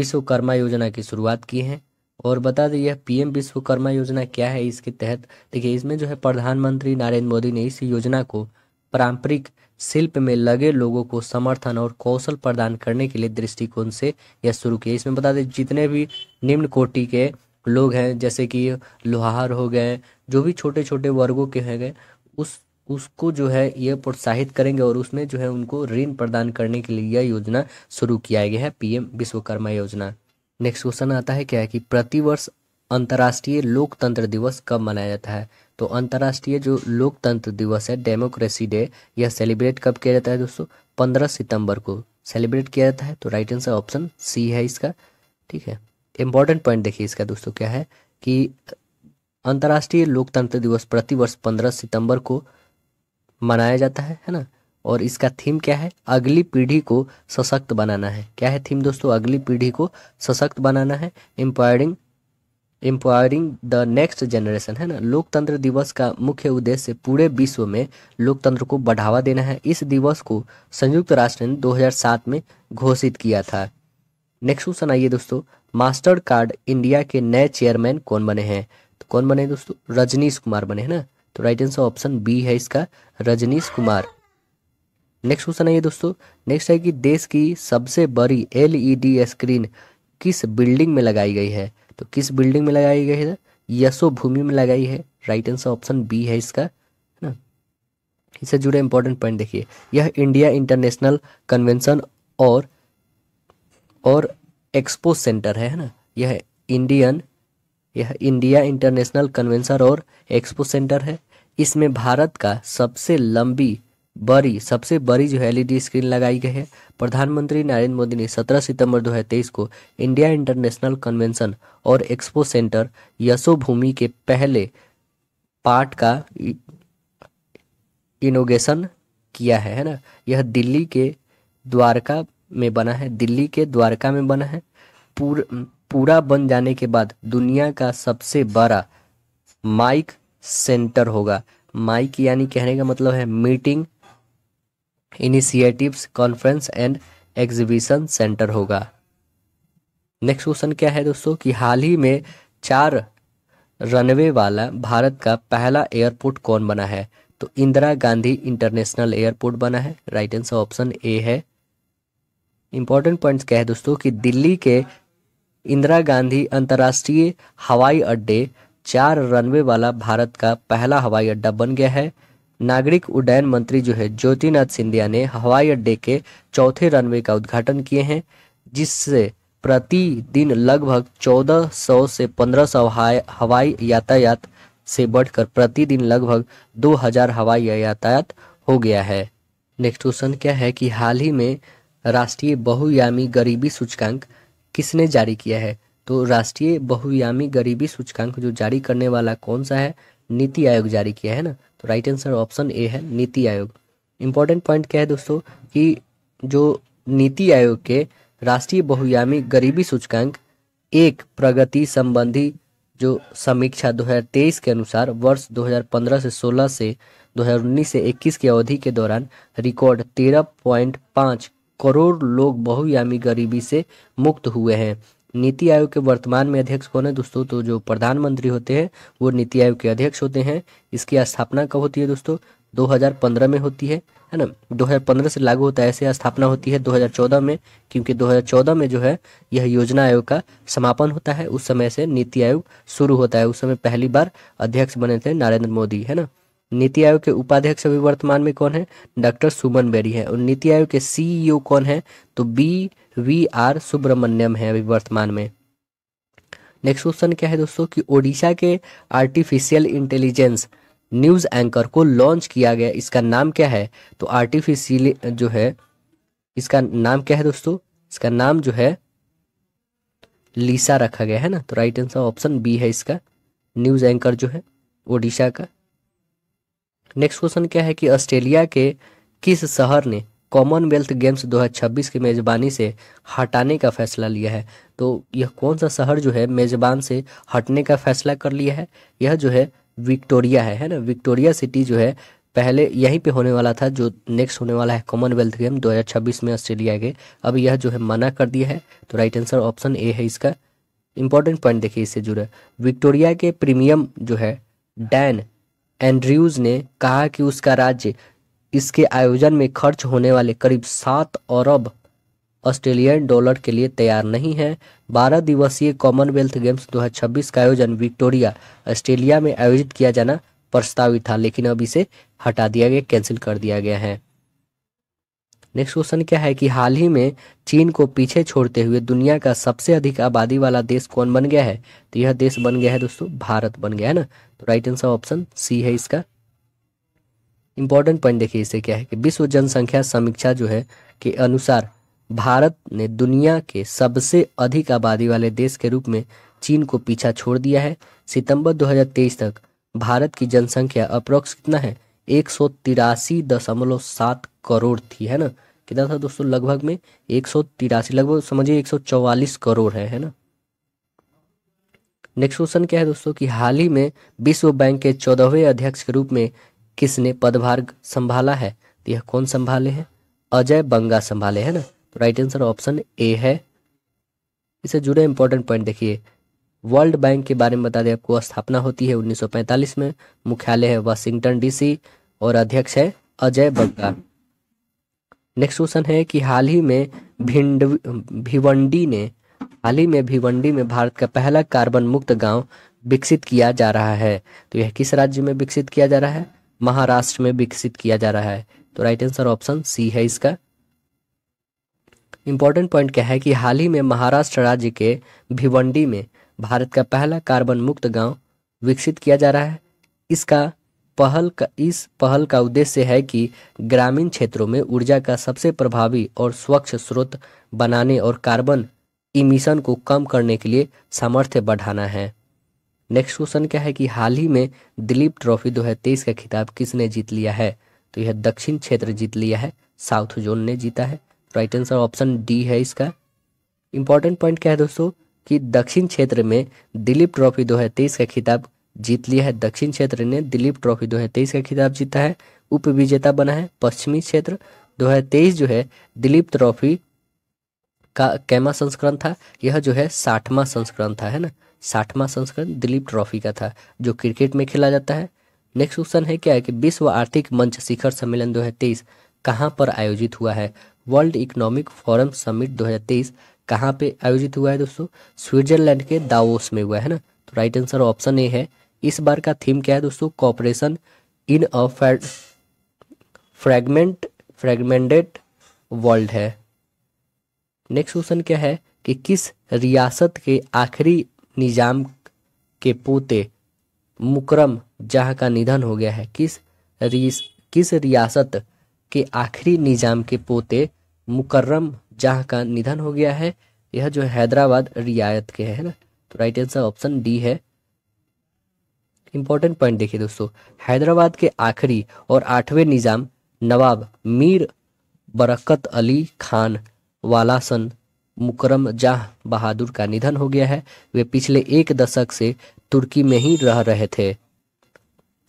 A: विश्वकर्मा योजना की शुरुआत की है और बता दें यह पीएम विश्वकर्मा योजना क्या है इसके तहत देखिए इसमें जो है प्रधानमंत्री नरेंद्र मोदी ने इस योजना को पारंपरिक शिल्प में लगे लोगों को समर्थन और कौशल प्रदान करने के लिए दृष्टिकोण से यह शुरू किया इसमें बता दें जितने भी निम्न कोटि के लोग हैं जैसे कि लोहार हो गए जो भी छोटे छोटे वर्गों के हैं गए उस उसको जो है ये प्रोत्साहित करेंगे और उसमें जो है उनको ऋण प्रदान करने के लिए यह योजना शुरू किया गया है पीएम विश्वकर्मा योजना नेक्स्ट क्वेश्चन आता है क्या है कि प्रतिवर्ष अंतर्राष्ट्रीय लोकतंत्र दिवस कब मनाया जाता है तो अंतर्राष्ट्रीय जो लोकतंत्र दिवस है डेमोक्रेसी डे यह सेलिब्रेट कब किया जाता है दोस्तों पंद्रह सितंबर को सेलिब्रेट किया जाता है तो राइट आंसर ऑप्शन सी है इसका ठीक है इंपॉर्टेंट पॉइंट देखिए इसका दोस्तों क्या है कि अंतर्राष्ट्रीय लोकतंत्र दिवस प्रतिवर्ष पंद्रह सितंबर को मनाया जाता है है ना और इसका थीम क्या है अगली पीढ़ी को सशक्त बनाना है क्या है थीम दोस्तों अगली पीढ़ी को सशक्त बनाना है empowering empowering the next generation है ना लोकतंत्र दिवस का मुख्य उद्देश्य पूरे विश्व में लोकतंत्र को बढ़ावा देना है इस दिवस को संयुक्त राष्ट्र ने 2007 में घोषित किया था नेक्स्ट क्वेश्चन आइए दोस्तों मास्टर कार्ड इंडिया के नए चेयरमैन कौन बने हैं तो कौन बने दोस्तों रजनीश कुमार बने हैं ना तो राइट आंसर ऑप्शन बी है इसका रजनीश कुमार नेक्स्ट क्वेश्चन है ये दोस्तों नेक्स्ट है कि देश की सबसे बड़ी एलईडी स्क्रीन e किस बिल्डिंग में लगाई गई है तो किस बिल्डिंग में लगाई गई है यशो भूमि में लगाई है राइट आंसर ऑप्शन बी है इसका है ना इससे जुड़े इंपॉर्टेंट पॉइंट देखिए यह इंडिया इंटरनेशनल कन्वेंशन और और एक्सपो सेंटर है ना यह इंडियन यह इंडिया इंटरनेशनल कन्वेंशन और एक्सपो सेंटर है इसमें भारत का सबसे लंबी बड़ी सबसे बड़ी जो एलईडी स्क्रीन लगाई गई है प्रधानमंत्री नरेंद्र मोदी ने 17 सितंबर 2023 को इंडिया इंटरनेशनल कन्वेंशन और एक्सपो सेंटर यशो भूमि के पहले पार्ट का इनोगेशन किया है है ना यह दिल्ली के द्वारका में बना है दिल्ली के द्वारका में बना है पूर, पूरा बन जाने के बाद दुनिया का सबसे बड़ा माइक सेंटर होगा माइक यानी कहने का मतलब है meeting initiatives conference and exhibition centre होगा नेक्स्ट क्वेश्चन क्या है दोस्तों कि हाल ही में चार रनवे वाला भारत का पहला एयरपोर्ट कौन बना है तो इंदिरा गांधी इंटरनेशनल एयरपोर्ट बना है राइट आंसर ऑप्शन ए है इंपॉर्टेंट पॉइंट्स क्या है दोस्तों कि दिल्ली के इंदिरा गांधी अंतर्राष्ट्रीय हवाई अड्डे चार रनवे वाला भारत का पहला हवाई अड्डा बन गया है नागरिक उड्डयन मंत्री जो है ज्योतिनाथ सिंधिया ने हवाई अड्डे के चौथे रनवे का उद्घाटन किए हैं जिससे प्रति दिन लगभग 1400 से 1500 हवाई यातायात से बढ़कर प्रतिदिन लगभग 2000 हवाई यातायात हो गया है नेक्स्ट क्वेश्चन क्या है कि हाल ही में राष्ट्रीय बहुयामी गरीबी सूचकांक किसने जारी किया है तो राष्ट्रीय बहुयामी गरीबी सूचकांक जो जारी करने वाला कौन सा है नीति आयोग जारी किया है ना तो राइट आंसर ऑप्शन ए है नीति आयोग इम्पोर्टेंट पॉइंट क्या है दोस्तों कि जो नीति आयोग के राष्ट्रीय बहुयामी गरीबी सूचकांक एक प्रगति संबंधी जो समीक्षा 2023 के अनुसार वर्ष 2015 से 16 से 2019 से 21 की अवधि के दौरान रिकॉर्ड 13.5 करोड़ लोग बहुयामी गरीबी से मुक्त हुए हैं नीति आयोग के वर्तमान में अध्यक्ष कौन है दोस्तों तो जो प्रधानमंत्री होते हैं वो नीति आयोग के अध्यक्ष होते हैं इसकी स्थापना कब होती है दोस्तों 2015 में होती है है ना 2015 से लागू होता है ऐसे स्थापना होती है 2014 में क्योंकि 2014 में जो है यह योजना आयोग का समापन होता है उस समय से नीति आयोग शुरू होता है उस समय पहली बार अध्यक्ष बने थे नरेंद्र मोदी है ना नीति आयोग के उपाध्यक्ष अभी वर्तमान में कौन है डॉक्टर सुमन बेरी है और नीति आयोग के सीईओ e कौन है तो बी वी आर सुब्रमण्यम है अभी वर्तमान में नेक्स्ट क्वेश्चन क्या है दोस्तों कि ओडिशा के आर्टिफिशियल इंटेलिजेंस न्यूज एंकर को लॉन्च किया गया इसका नाम क्या है तो आर्टिफिशियल जो है इसका नाम क्या है दोस्तों इसका नाम जो है लीसा रखा गया है ना तो राइट आंसर ऑप्शन बी है इसका न्यूज एंकर जो है ओडिशा का नेक्स्ट क्वेश्चन क्या है कि ऑस्ट्रेलिया के किस शहर ने कॉमनवेल्थ गेम्स 2026 की मेज़बानी से हटाने का फैसला लिया है तो यह कौन सा शहर जो है मेज़बान से हटने का फैसला कर लिया है यह जो है विक्टोरिया है है ना विक्टोरिया सिटी जो है पहले यहीं पे होने वाला था जो नेक्स्ट होने वाला है कॉमनवेल्थ गेम 2026 में ऑस्ट्रेलिया के अब यह जो है मना कर दिया है तो राइट आंसर ऑप्शन ए है इसका इंपॉर्टेंट पॉइंट देखिए इससे जुड़े विक्टोरिया के प्रीमियम जो है डैन एंड्रयूज ने कहा कि उसका राज्य इसके आयोजन में खर्च होने वाले करीब सात अरब ऑस्ट्रेलियन डॉलर के लिए तैयार नहीं है बारह दिवसीय कॉमनवेल्थ गेम्स 2026 का आयोजन विक्टोरिया ऑस्ट्रेलिया में आयोजित किया जाना प्रस्तावित था लेकिन अब इसे हटा दिया गया कैंसिल कर दिया गया है नेक्स्ट क्वेश्चन क्या है कि हाल ही में चीन को पीछे छोड़ते हुए दुनिया का सबसे अधिक आबादी वाला देश कौन बन गया है तो यह देश बन गया है दोस्तों भारत बन गया है ना तो राइट आंसर ऑप्शन सी है इसका इंपॉर्टेंट पॉइंट देखिए इसे क्या है कि विश्व जनसंख्या समीक्षा जो है के अनुसार भारत ने दुनिया के सबसे अधिक आबादी वाले देश के रूप में चीन को पीछा छोड़ दिया है सितंबर 2023 तक भारत की जनसंख्या अप्रोक्स कितना है एक करोड़ थी है ना कितना था दोस्तों लगभग में एक सौ तिरासी लगभग समझिए एक सौ चौवालीस करोड़ है है ना नेक्स्ट क्वेश्चन क्या है दोस्तों कि हाल ही में विश्व बैंक के चौदहवें अध्यक्ष के रूप में किसने पदभार संभाला है तो यह कौन संभाले हैं अजय बंगा संभाले है ना तो राइट आंसर ऑप्शन ए है इससे जुड़े इंपॉर्टेंट पॉइंट देखिए वर्ल्ड बैंक के बारे में बता दें आपको स्थापना होती है 1945 में मुख्यालय है वाशिंगटन डीसी और अध्यक्ष है अजय बंगा नेक्स्ट क्वेश्चन है कि हाल ही में भिंड भिवंडी ने हाल ही में भिवंडी में भारत का पहला कार्बन मुक्त गांव विकसित किया जा रहा है तो यह किस राज्य में विकसित किया जा रहा है महाराष्ट्र में विकसित किया जा रहा है तो राइट आंसर ऑप्शन सी है इसका इंपॉर्टेंट पॉइंट क्या है कि हाल ही में महाराष्ट्र राज्य के भिवंडी में भारत का पहला कार्बन मुक्त गांव विकसित किया जा रहा है इसका पहल का इस पहल का उद्देश्य है कि ग्रामीण क्षेत्रों में ऊर्जा का सबसे प्रभावी और स्वच्छ स्रोत बनाने और कार्बन इमिशन को कम करने के लिए सामर्थ्य बढ़ाना है नेक्स्ट क्वेश्चन क्या है कि हाल ही में दिलीप ट्रॉफी तेईस का खिताब किसने जीत लिया है तो यह दक्षिण क्षेत्र जीत लिया है साउथ जोन ने जीता है राइट आंसर ऑप्शन डी है इसका इंपॉर्टेंट पॉइंट क्या है दोस्तों कि दक्षिण क्षेत्र में दिलीप ट्रॉफी तेईस का खिताब जीत लिया है दक्षिण क्षेत्र ने दिलीप ट्रॉफी तेईस का खिताब जीता है उप विजेता बना है पश्चिमी क्षेत्र तेईस जो है दिलीप ट्रॉफी का कैमा संस्करण था यह जो है साठवां संस्करण था है ना साठवां संस्करण दिलीप ट्रॉफी का था जो क्रिकेट में खेला जाता है नेक्स्ट क्वेश्चन है क्या है कि विश्व आर्थिक मंच शिखर सम्मेलन 2023 कहां पर आयोजित हुआ है वर्ल्ड इकोनॉमिक फोरम समिट 2023 कहां पे आयोजित हुआ है दोस्तों स्विट्जरलैंड के दावोस में हुआ है ना तो राइट आंसर ऑप्शन ए है इस बार का थीम क्या है दोस्तों cooperation in a fragment fragmented world है नेक्स्ट क्वेश्चन क्या है कि किस रियासत के आखिरी निजाम के पोते मुकरम जहां का निधन हो गया है किस रिस किस रियासत के आखिरी निजाम के पोते मुकर्रम जहाँ का निधन हो गया है यह जो हैदराबाद रियायत के है ना तो राइट आंसर ऑप्शन डी है इंपॉर्टेंट पॉइंट देखिए दोस्तों हैदराबाद के आखिरी और आठवें निज़ाम नवाब मीर बरकत अली खान वाला सन मुकरम जाह बहादुर का निधन हो गया है वे पिछले एक दशक से तुर्की में ही रह रहे थे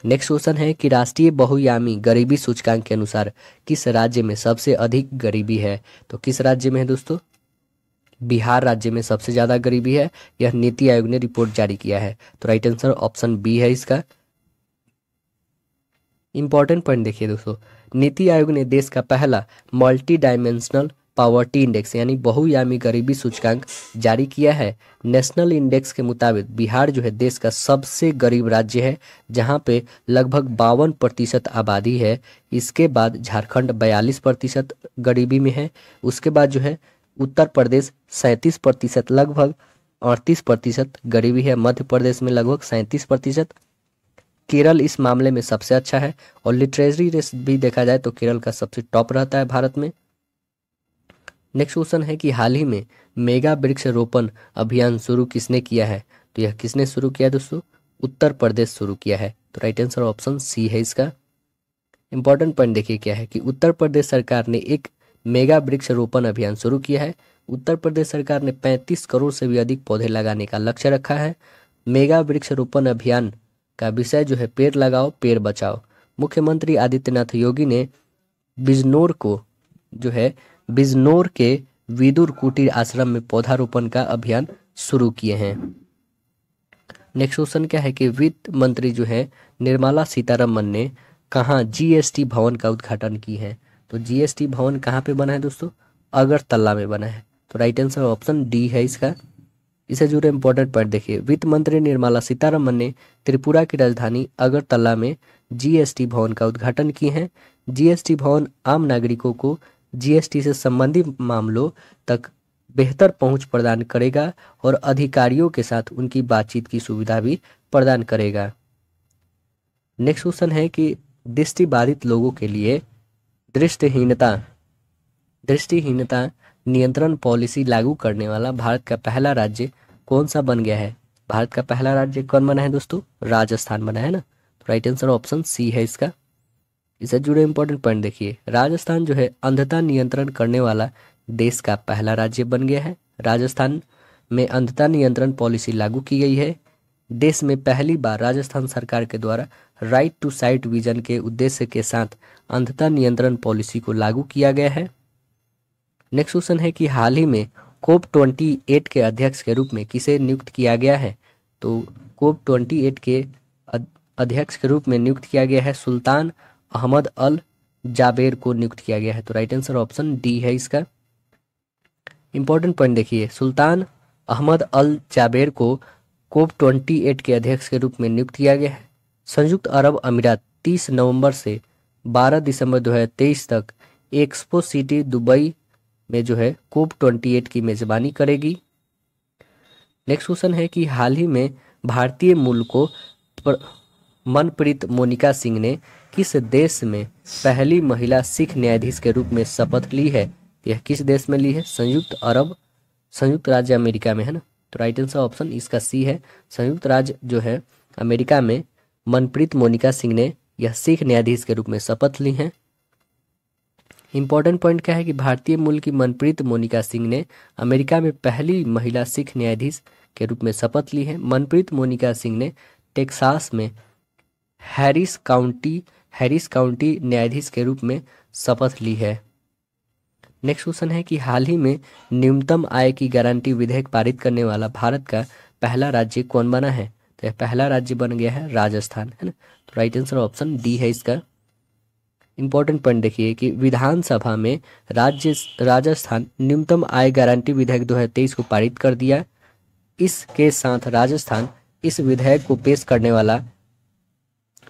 A: नेक्स्ट क्वेश्चन है कि राष्ट्रीय बहुयामी गरीबी सूचकांक के अनुसार किस राज्य में सबसे अधिक गरीबी है तो किस राज्य में है दोस्तों बिहार राज्य में सबसे ज़्यादा गरीबी है यह नीति आयोग ने रिपोर्ट जारी किया है तो राइट आंसर ऑप्शन बी है इसका इंपॉर्टेंट पॉइंट देखिए दोस्तों नीति आयोग ने देश का पहला मल्टी डायमेंशनल पावर्टी इंडेक्स यानी बहुयामी गरीबी सूचकांक जारी किया है नेशनल इंडेक्स के मुताबिक बिहार जो है देश का सबसे गरीब राज्य है जहां पे लगभग बावन प्रतिशत आबादी है इसके बाद झारखंड बयालीस प्रतिशत गरीबी में है उसके बाद जो है उत्तर प्रदेश सैंतीस प्रतिशत लगभग अड़तीस प्रतिशत गरीबी है मध्य प्रदेश में लगभग सैंतीस प्रतिशत केरल इस मामले में सबसे अच्छा है और लिटरेचरी रेस भी देखा जाए तो केरल का सबसे टॉप रहता है भारत में नेक्स्ट क्वेश्चन है कि हाल ही में मेगा वृक्ष रोपण अभियान शुरू किसने किया है तो यह किसने शुरू किया दोस्तों उत्तर प्रदेश शुरू किया है तो राइट आंसर ऑप्शन सी है इसका इंपॉर्टेंट पॉइंट देखिए क्या है कि उत्तर प्रदेश सरकार ने एक मेगा वृक्षारोपण अभियान शुरू किया है उत्तर प्रदेश सरकार ने 35 करोड़ से भी अधिक पौधे लगाने का लक्ष्य रखा है मेगा वृक्षारोपण अभियान का विषय जो है पेड़ लगाओ पेड़ बचाओ मुख्यमंत्री आदित्यनाथ योगी ने बिजनौर को जो है बिजनौर के विदुर कुटीर आश्रम में पौधारोपण का अभियान शुरू किए हैं नेक्स्ट क्वेश्चन क्या है कि वित्त मंत्री जो है निर्मला सीतारमन ने कहा जीएसटी भवन का उद्घाटन की है तो जीएसटी भवन कहाँ पे बना है दोस्तों अगरतला में बना है तो राइट आंसर ऑप्शन डी है इसका इसे जुड़े इंपॉर्टेंट पॉइंट देखिए वित्त मंत्री निर्मला सीतारमन ने त्रिपुरा की राजधानी अगरतला में जीएसटी भवन का उद्घाटन किए हैं जीएसटी भवन आम नागरिकों को जीएसटी से संबंधित मामलों तक बेहतर पहुंच प्रदान करेगा और अधिकारियों के साथ उनकी बातचीत की सुविधा भी प्रदान करेगा नेक्स्ट क्वेश्चन है कि दृष्टिबाधित लोगों के लिए दृष्टिहीनता दृष्टिहीनता नियंत्रण पॉलिसी लागू करने वाला भारत का पहला राज्य कौन सा बन गया है भारत का पहला राज्य कौन बना है दोस्तों राजस्थान बना है ना तो राइट आंसर ऑप्शन सी है इसका इससे जुड़े इंपॉर्टेंट पॉइंट देखिए राजस्थान जो है अंधता नियंत्रण करने वाला देश का पहला राज्य बन गया है राजस्थान में अंधता नियंत्रण पॉलिसी लागू की गई है देश में पहली बार राजस्थान सरकार के द्वारा राइट टू साइट विजन के उद्देश्य के साथ अंधता नियंत्रण पॉलिसी को लागू किया गया है नेक्स्ट क्वेश्चन है कि हाल ही में कोप ट्वेंटी एट के अध्यक्ष के रूप में किसे नियुक्त किया गया है तो कोप ट्वेंटी एट के अध्यक्ष के रूप में नियुक्त किया गया है सुल्तान अहमद अल जाबेर को नियुक्त किया गया है तो राइट आंसर ऑप्शन डी है इसका इंपॉर्टेंट पॉइंट देखिए सुल्तान अहमद अल जाबेर को कोप 28 के अध्यक्ष के रूप में नियुक्त किया गया है संयुक्त अरब अमीरात 30 नवंबर से 12 दिसंबर 2023 तक एक्सपो सिटी दुबई में जो है कोप 28 की मेजबानी करेगी नेक्स्ट क्वेश्चन है कि हाल ही में भारतीय मूल को मनप्रीत मोनिका सिंह ने किस देश में पहली महिला सिख न्यायाधीश के रूप में शपथ ली है यह किस देश में ली है संयुक्त अरब संयुक्त राज्य अमेरिका में है ना तो राइट आंसर ऑप्शन इसका सी है संयुक्त राज्य जो है अमेरिका में मनप्रीत मोनिका सिंह ने यह सिख न्यायाधीश के रूप में शपथ ली है इंपॉर्टेंट पॉइंट क्या है कि भारतीय मूल की मनप्रीत मोनिका सिंह ने अमेरिका में पहली महिला सिख न्यायाधीश के रूप में शपथ ली है मनप्रीत मोनिका सिंह ने टेक्सास में हैरिस काउंटी हैरिस काउंटी न्यायाधीश के रूप में शपथ ली है नेक्स्ट क्वेश्चन है कि हाल ही में न्यूनतम आय की गारंटी विधेयक पारित करने वाला भारत का पहला राज्य कौन बना है तो यह पहला राज्य बन गया है राजस्थान है ना तो राइट आंसर ऑप्शन डी है इसका इंपॉर्टेंट पॉइंट देखिए कि विधानसभा में राज्य राजस्थान न्यूनतम आय गारंटी विधेयक 2023 को पारित कर दिया इसके साथ राजस्थान इस विधेयक को पेश करने वाला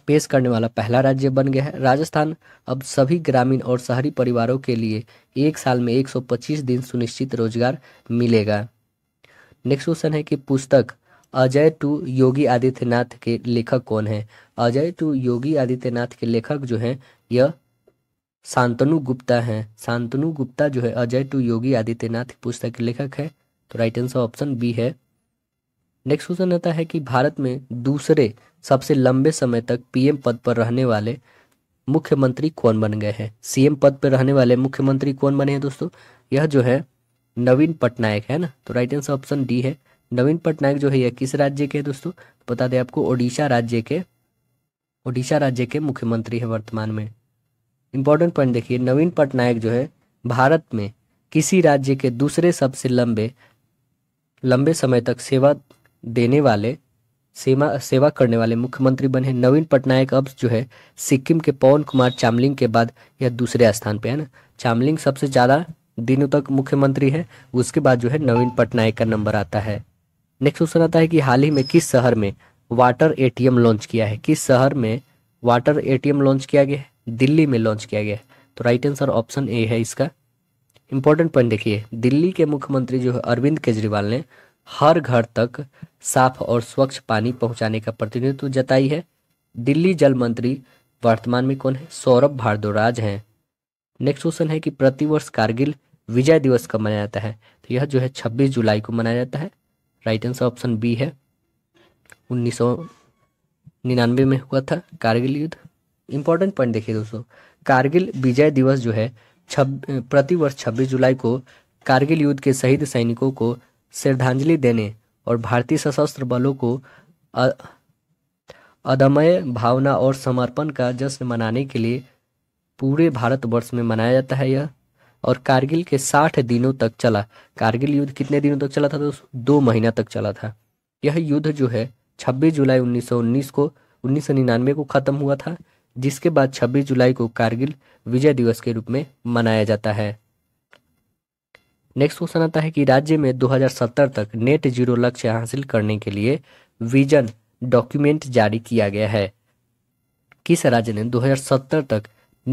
A: पेश करने वाला पहला राज्य बन गया है राजस्थान अब सभी ग्रामीण और शहरी परिवारों के लिए एक साल में 125 दिन सुनिश्चित रोजगार मिलेगा नेक्स्ट क्वेश्चन है कि पुस्तक अजय टू योगी आदित्यनाथ के लेखक कौन है अजय टू योगी आदित्यनाथ के लेखक जो हैं यह शांतनु गुप्ता हैं शांतनु गुप्ता जो है अजय टू योगी आदित्यनाथ पुस्तक के लेखक तो है तो राइट आंसर ऑप्शन बी है नेक्स्ट क्वेश्चन आता है कि भारत में दूसरे सबसे लंबे समय तक पीएम पद पर रहने वाले मुख्यमंत्री कौन बन गए हैं सीएम पद पर रहने वाले मुख्यमंत्री कौन बने हैं दोस्तों यह जो है नवीन पटनायक है ना तो राइट आंसर ऑप्शन डी है नवीन पटनायक जो है यह किस राज्य के दोस्तों बता दें आपको ओडिशा राज्य के ओडिशा राज्य के मुख्यमंत्री है वर्तमान में इंपॉर्टेंट पॉइंट देखिए नवीन पटनायक जो है भारत में किसी राज्य के दूसरे सबसे लंबे लंबे समय तक सेवा देने वाले सेवा सेवा करने वाले मुख्यमंत्री बने नवीन पटनायक अब जो है सिक्किम के पवन कुमार चामलिंग के बाद यह दूसरे स्थान पे है ना चामलिंग सबसे ज़्यादा दिनों तक मुख्यमंत्री है उसके बाद जो है नवीन पटनायक का नंबर आता है नेक्स्ट क्वेश्चन आता है कि हाल ही में किस शहर में वाटर ए लॉन्च किया है किस शहर में वाटर ए लॉन्च किया गया है दिल्ली में लॉन्च किया गया है तो राइट आंसर ऑप्शन ए है इसका इंपॉर्टेंट पॉइंट देखिए दिल्ली के मुख्यमंत्री जो है अरविंद केजरीवाल ने हर घर तक साफ और स्वच्छ पानी पहुंचाने का प्रतिनिधित्व जताई है दिल्ली जल मंत्री वर्तमान में कौन है सौरभ भारद्वाज हैं नेक्स्ट क्वेश्चन है कि प्रतिवर्ष कारगिल विजय दिवस कब मनाया जाता है तो यह जो है 26 जुलाई को मनाया जाता है राइट आंसर ऑप्शन बी है उन्नीस निन्यानवे में हुआ था कारगिल युद्ध इंपॉर्टेंट पॉइंट देखिए दोस्तों कारगिल विजय दिवस जो है छब प्रतिवर्ष छब्बीस जुलाई को कारगिल युद्ध के शहीद सैनिकों को श्रद्धांजलि देने और भारतीय सशस्त्र बलों को अदमय भावना और समर्पण का जश्न मनाने के लिए पूरे भारतवर्ष में मनाया जाता है यह और कारगिल के साठ दिनों तक चला कारगिल युद्ध कितने दिनों तक चला था तो दो महीना तक चला था यह युद्ध जो है 26 जुलाई 1919 को उन्नीस को ख़त्म हुआ था जिसके बाद 26 जुलाई को कारगिल विजय दिवस के रूप में मनाया जाता है नेक्स्ट क्वेश्चन आता है कि राज्य में 2070 तक नेट जीरो लक्ष्य हासिल करने के लिए विजन डॉक्यूमेंट जारी किया गया है किस राज्य ने 2070 तक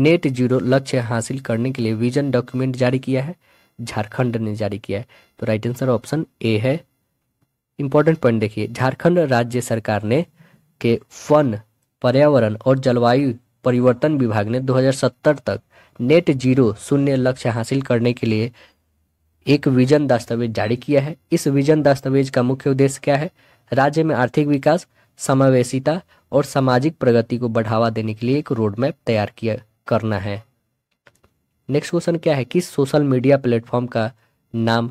A: नेट जीरो लक्ष्य हासिल करने के लिए विजन डॉक्यूमेंट जारी किया है झारखंड ने जारी किया है तो राइट आंसर ऑप्शन ए है इंपॉर्टेंट पॉइंट देखिए झारखंड राज्य सरकार ने के वन पर्यावरण और जलवायु परिवर्तन विभाग ने 2070 तक नेट जीरो शून्य लक्ष्य हासिल करने के लिए एक विजन दस्तावेज जारी किया है इस विजन दस्तावेज का मुख्य उद्देश्य क्या है राज्य में आर्थिक विकास समावेशिता और सामाजिक प्रगति को बढ़ावा देने के लिए एक रोड मैप तैयार किया करना है नेक्स्ट क्वेश्चन क्या है कि सोशल मीडिया प्लेटफॉर्म का नाम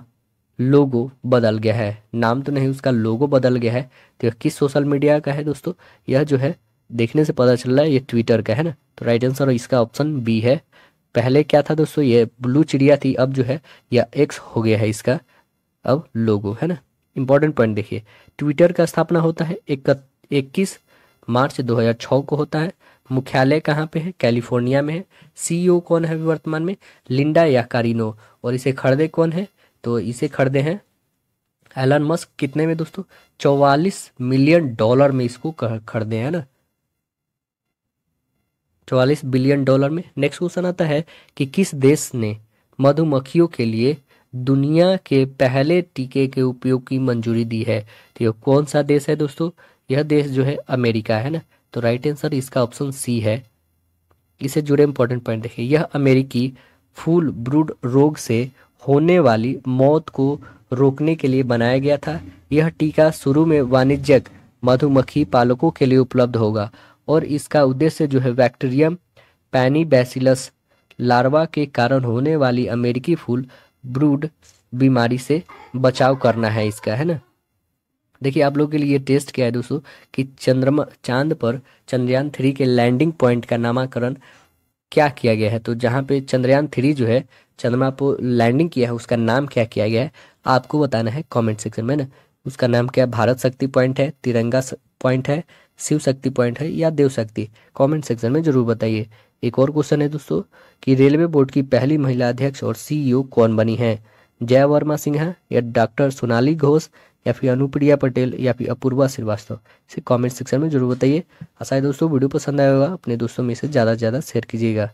A: लोगो बदल गया है नाम तो नहीं उसका लोगो बदल गया है तो किस सोशल मीडिया का है दोस्तों यह जो है देखने से पता चल रहा है ये ट्विटर का है ना तो राइट आंसर इसका ऑप्शन बी है पहले क्या था दोस्तों ये ब्लू चिड़िया थी अब जो है या एक्स हो गया है इसका अब लोगो है ना इंपॉर्टेंट पॉइंट देखिए ट्विटर का स्थापना होता है इक्कीस मार्च 2006 को होता है मुख्यालय कहाँ पे है कैलिफोर्निया में है सीईओ e कौन है वर्तमान में लिंडा या कारिनो और इसे खरीदे कौन है तो इसे खरीदे हैं एलन मस्क कितने में दोस्तों चौवालीस मिलियन डॉलर में इसको खरीदे हैं ना चौवालीस बिलियन डॉलर में नेक्स्ट क्वेश्चन आता है कि किस देश ने मधुमक्खियों के लिए दुनिया के पहले टीके के उपयोग की मंजूरी दी है तो यह कौन सा देश है दोस्तों यह देश जो है अमेरिका है ना तो राइट आंसर इसका ऑप्शन सी है इसे जुड़े इंपॉर्टेंट पॉइंट देखिए यह अमेरिकी फूल ब्रूड रोग से होने वाली मौत को रोकने के लिए बनाया गया था यह टीका शुरू में वाणिज्यक मधुमक्खी पालकों के लिए उपलब्ध होगा और इसका उद्देश्य जो है बैक्टीरियम पैनी बैसिलस लार्वा के कारण होने वाली अमेरिकी फूल ब्रूड बीमारी से बचाव करना है इसका है ना देखिए आप लोगों के लिए टेस्ट क्या है दोस्तों कि चंद्रमा चांद पर चंद्रयान थ्री के लैंडिंग पॉइंट का नामकरण क्या किया गया है तो जहाँ पे चंद्रयान थ्री जो है चंद्रमा पर लैंडिंग किया है उसका नाम क्या किया गया है आपको बताना है कमेंट सेक्शन में ना उसका नाम क्या भारत शक्ति पॉइंट है तिरंगा पॉइंट है शिव शक्ति पॉइंट है या देव शक्ति कमेंट सेक्शन में जरूर बताइए एक और क्वेश्चन है दोस्तों कि रेलवे बोर्ड की पहली महिला अध्यक्ष और सीईओ कौन बनी है जय वर्मा सिंह है या डॉक्टर सोनाली घोष या फिर अनुप्रिया पटेल या फिर अपूर्वा श्रीवास्तव इसे कमेंट सेक्शन में जरूर बताइए आशा है दोस्तों वीडियो पसंद आएगा अपने दोस्तों में इसे ज़्यादा से ज़्यादा शेयर कीजिएगा